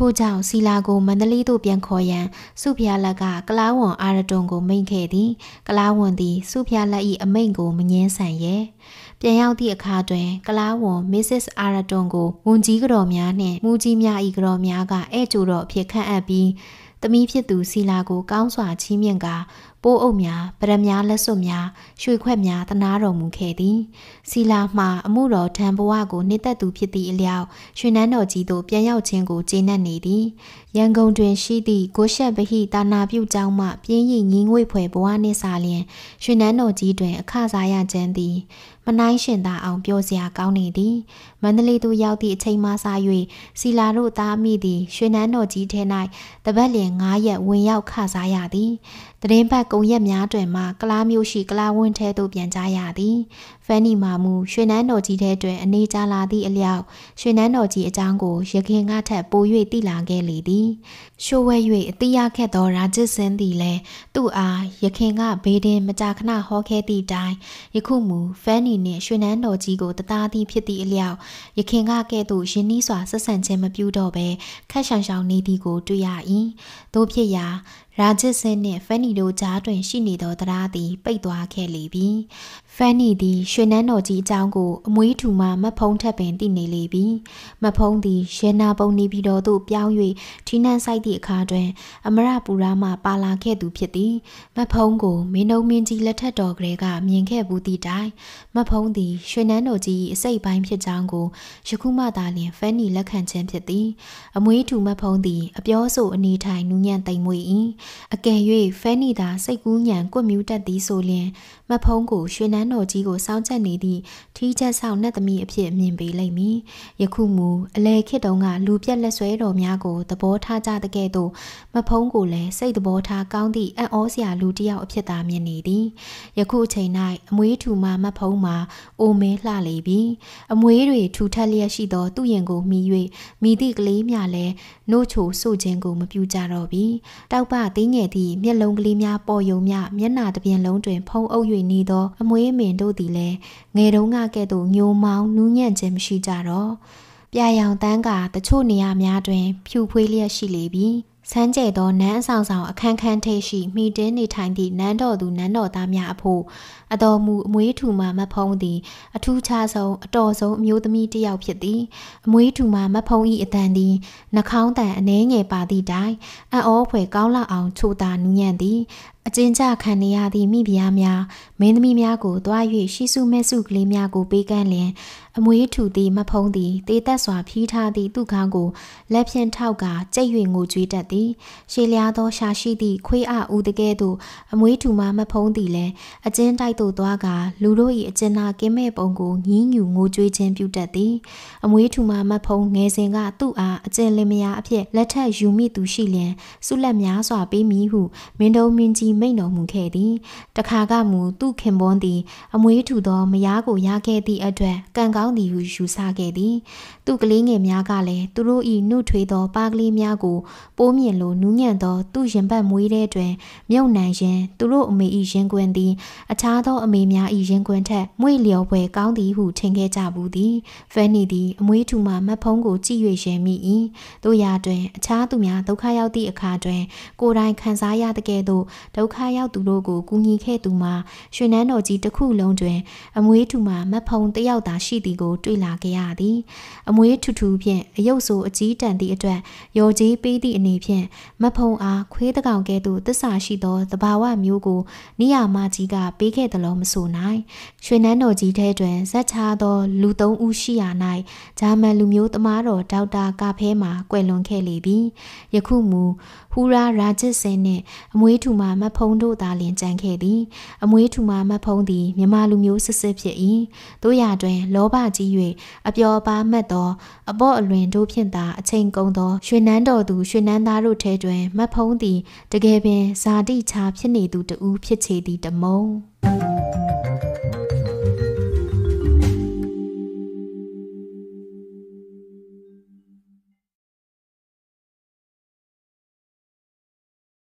S1: ထို့ကြောင့်စီလာကိုမန္တလေးသို့ပြန်ခေါ်ရန်စုဖျားလက်ကကလားဝန်အာရတွန်ကိုမိန့်ခဲ့သည်ကလားဝန်သည်စုဖျားလက်၏အမိန့်ကိုမငင်းဆန်ရဲပြန်ရောက်သည့်အခါတွင် ကလားဝန် Mrs. Araton ကိုဝန်ကြီးကတော်များနှင့်မူကြီးများ၏ကတော်များကဧည့်ကြိုတော်အဖြစ်ခန့်အပ်ပြီးသမီးဖြစ်သူစီလာကိုကောင်းစွာချီးမြှင့်ကာပိုးအုပ်များပရများလက်စွပ်များရွှေခွက်များတနာတော်မူခဲ့သည်စီလာမှာအမှုတော်ဓံဘဝကိုနှစ်သက်သူဖြစ်သည့်အလျောက်ရွှေနန်းတော်ကြီးသို့ပြန်ရောက်ခြင်းကိုကျေနပ်နေသည်ရန်ကုန်တွင်ရှိသည့်ကိုရှက်ဗဟိတာနာပြုကျောင်းမှပြင်းရင်ငင်းငွေဖွယ်ဘဝနှင့်စာလျင်ရွှေနန်းတော်ကြီးတွင် အခစားရကြမ်းသည် မနှိုင်းရှင်သာအောင်ပြောစရာကောင်းနေသည်မန္တလေးသို့ရောက်သည့်အချိန်မှစ၍စီလာတို့သားမိသည်ရွှေနန်းတော်ကြီးထဲ၌တပတ်လျင်9ရက်ဝင်ရောက်ခစားရသည်သတင်းပတ်ကုံရက်များတွင်မှကလားမျိုးရှိကလားဝင်းထဲသို့ပြန်ကြရသည်ဖန်နီမာမူရွှေနန်းတော်ကြီးထဲတွင် အနေကြာလာသည့်အလျောက်ရွှေနန်းတော်ကြီးအကြောင်းကို ရခင်ကထက်ပို၍သိလာခဲ့လေသည်ရှိုးဝဲ၍အတိရခဲ့သောရာဂျစ်စင်သည်လည်းသူ့အားရခင်ကဘေးတင် မကြာခဏဟောခဲ့သည့်တိုင်ယခုမူဖန်နီနှင့်ရွှေနန်းတော်ကြီးကိုတသားသည်ဖြစ်သည့်အလျောက်ရခင်ကကဲ့သို့ရင်းနှီးစွာဆက်ဆံခြင်းမပြုတော့ဘဲခက်ဆောင်ဆောင်နေသည်ကိုတွေ့ရ၏သို့ဖြစ်ရာ ရာဂျစ်စင်နှင့်ဖန်နီတို့ကြားတွင်ရှိနေသောတရားသည်ပိတ်သွားခဲ့လေပြီဖန်နီသည်ရွှေနန်းတော်ကြီးအကြောင်းကိုအမွေးထူမှမဖုံးထက်ပင်သိနေလေပြီမဖုံးသည်ရေနာပုံနေပြီးတော်သို့ပြောင်း၍ထီးနှံဆိုင်သည့်အခါတွင် အမရပူရာမှပါလာခဲ့သူဖြစ်သည်မဖုံးကိုမင်းနှုံမင်းကြီးလက်ထက်တော်ကလေးကမြင်ခဲ့ဘူးသည့်တိုင်မဖုံးသည်ရွှေနန်းတော်ကြီးအစိတ်ပိုင်းဖြစ်ကြောင်းကိုယခုမှသာလျှင်ဖန်နီလက်ခံခြင်းဖြစ်သည်အမွေးထူမဖုံးသည်အပြောဆိုအနေထိုင်နူးညံ့သိမ်မွေ့၏အကယ်၍ဖန်နီသာစိတ်ကူးညံကွတ်မြူးတတ်သည်ဆိုလျှင်မဖုံးကိုရွှေနန်းတော်ကြီးကိုစောင့်ကြက်နေသည့်ထီးချက်ဆောင်နှက်သမီးအဖြစ်မြင်ပေလိမ့်မည်။ယခုမူအလဲခေတ်တုန်းကလူပြက်လက်ဆွဲတော်များကိုသဘောထားကြတဲ့ကဲ့သို့မဖုံးကိုလည်းစိတ်သဘောထားကောင်းသည့်အံ့ဩစရာလူတစ်ယောက်အဖြစ်သာမြင်နေသည်။ယခုအချိန်၌အမွေးထူမှမဖုံးမှာအိုမင်းလှလေပြီ။အမွေးတွေ ထူထပ်လျက်ရှိသော သူ့ရင်ကိုမိ၍မိသည့်ကလေးများလည်းနို့ချိုဆို့ခြင်းကိုမပြုကြတော့ပြီတောက်ပသေးငယ်သည့်မျက်လုံးကလေးများပေါ်ယုံမြမျက်နှာတစ်ပြင်လုံးတွင်ဖုံးအုပ်၍နေသော အမွေးအမင်တို့သည်လည်းငယ်တုန်းကကဲ့သို့ညိုမောင်းနူးညံ့ခြင်းမရှိကြတော့ပြာရောင်တန်းကတချို့နေရာများတွင်ဖြူဖွေးလျက်ရှိလေပြီစမ်းကြဲသောနန်းအဆောင်ဆောင်အခန်းခန်းထိပ်ရှိမိတင်းနေထိုင်သည့်နန်းတော်သူနန်းတော်သားများအဖို့အတော်မူအမွေးထူမှမဖုံးသည် အထူးခြားဆုံးအတော်ဆုံးအမျိုးသမီးတစ်ယောက်ဖြစ်သည်အမွေးထူမှမဖုံး၏အတန်သည်နှာခေါင်းတန်အနှဲငယ်ပါသည့်တိုင်အံ့ဩဖွယ်ကောင်းလောက်အောင်ချိုတာနူးညံ့သည်အကျဉ်းချခံနေရသည့်မိဖုရားများမင်းသမီးများကိုတွား၍ရှိစုမဲ့စုကလေးများကို ပေးကမ်းလျင်အမွေးထူသည့်မဖုံးသည်တေသက်စွာဖြီးထားသည့်သူ့ခေါင်းကိုလက်ဖြင့်ထောက်ကကြိတ်၍ငိုကြွေးတတ်သည်ရှေလျားသောရှာရှိသည့်ခွေးအူတကဲ့သို့ အမွေးထူမှမဖုံးသည်လည်းအကျဉ်းတိုက်သို့သွားကလူတို့၏အကျဉ်းနာကင်းမဲ့ပုံကိုငီးငူငိုကြွေးခြင်းပြုတတ်သည်အမွေးထူမှမဖုံငယ်စဉ်ကသူ့အားအကျဉ်းလင်မယားအဖြစ်လက်ထပ်ယူမိသူရှိလျင်ဆုလက်များစွာပေးမိဟုမင်းတို့မင်းကြီးမိန့်တော်မူခဲ့သည်တခါကမူသူ့ခင်ပွန်းသည် အမွေးထူသောမယားကိုရခဲ့သည့်အတွက်ကံကောင်းသည်ဟုယူဆခဲ့သည်သူ့ကလေးငယ်များကလည်းသူတို့၏နှုတ်ထွေးသောပါကလေးများကိုပိုးမြင်လိုနူးညံ့သောသူ့ရင်ပတ်မွေးတဲ့တွင် မြုပ်နှံရင်သူတို့အမေ၏ရင်ခွင်သည်အခြားသောအမေများ၏ရင်ခွင်ထက်မွေလျော်ဖွယ်ကောင်းသည်ဟုထင်ခဲ့ကြဘူးသည်ဖဲနီသည်အမွေးထူမှမက်ဖုံးကိုကြည့်၍ရင်မိ၏တို့ရာတွင်အခြားသူများဒုက္ခရောက်သည့်အခါတွင် ကိုယ်တိုင်ခံစားရသကဲ့သို့ဒုက္ခရောက်သူတို့ကိုကူညီခဲ့သူမှာရွှေနန်းတော်ကြီးတစ်ခုလုံးတွင် အမွေးထူမှမက်ဖုံးတယောက်သာရှိသည်ကိုတွေ့လာခဲ့ရသည်အမမွေးထူထူဖြင့်အယုတ်ဆိုအကြီးတန်သည့်အတွက်ရော်ကြီးပေးသည့်အနေဖြင့်မဖုံအားခွေးတကောင်ကဲ့သို့တစ္ဆာရှိသောသဘာဝမျိုးကိုနိယာမကြီးကပေးခဲ့သလုံးမဆိုနိုင် ရွှေနန်းတော်ကြီးထဲတွင်ဇက်ချသောလူသုံးဦးရှိရာ၌ဂျာမန်လူမျိုးသမားတော်ဒေါက်တာကဖဲမှကွယ်လွန်ခဲ့လေပြီယခုမူဟူရာရာချစ်စင်နှင့်အမွေးထူမာမဖုံတို့သာလျင်ကြံခဲ့သည် အမွေးထူမာမဖုံသည်မြမလူမျိုးစစ်စစ်ဖြစ်၏တို့ရာတွင် လောဘကြီး၍အပျော်ပါမက်သော အပေါ့အလွင်တို့ဖြင့်သာအချိန်ကုန်သောရွှေနန်းတော်သူရွှေနန်းသားတို့ထဲတွင်မဖုံသည်တကယ်ပင်ဇာတိချာဖြစ်နေသူတူဖြစ်ချေသည်တမုံ thank you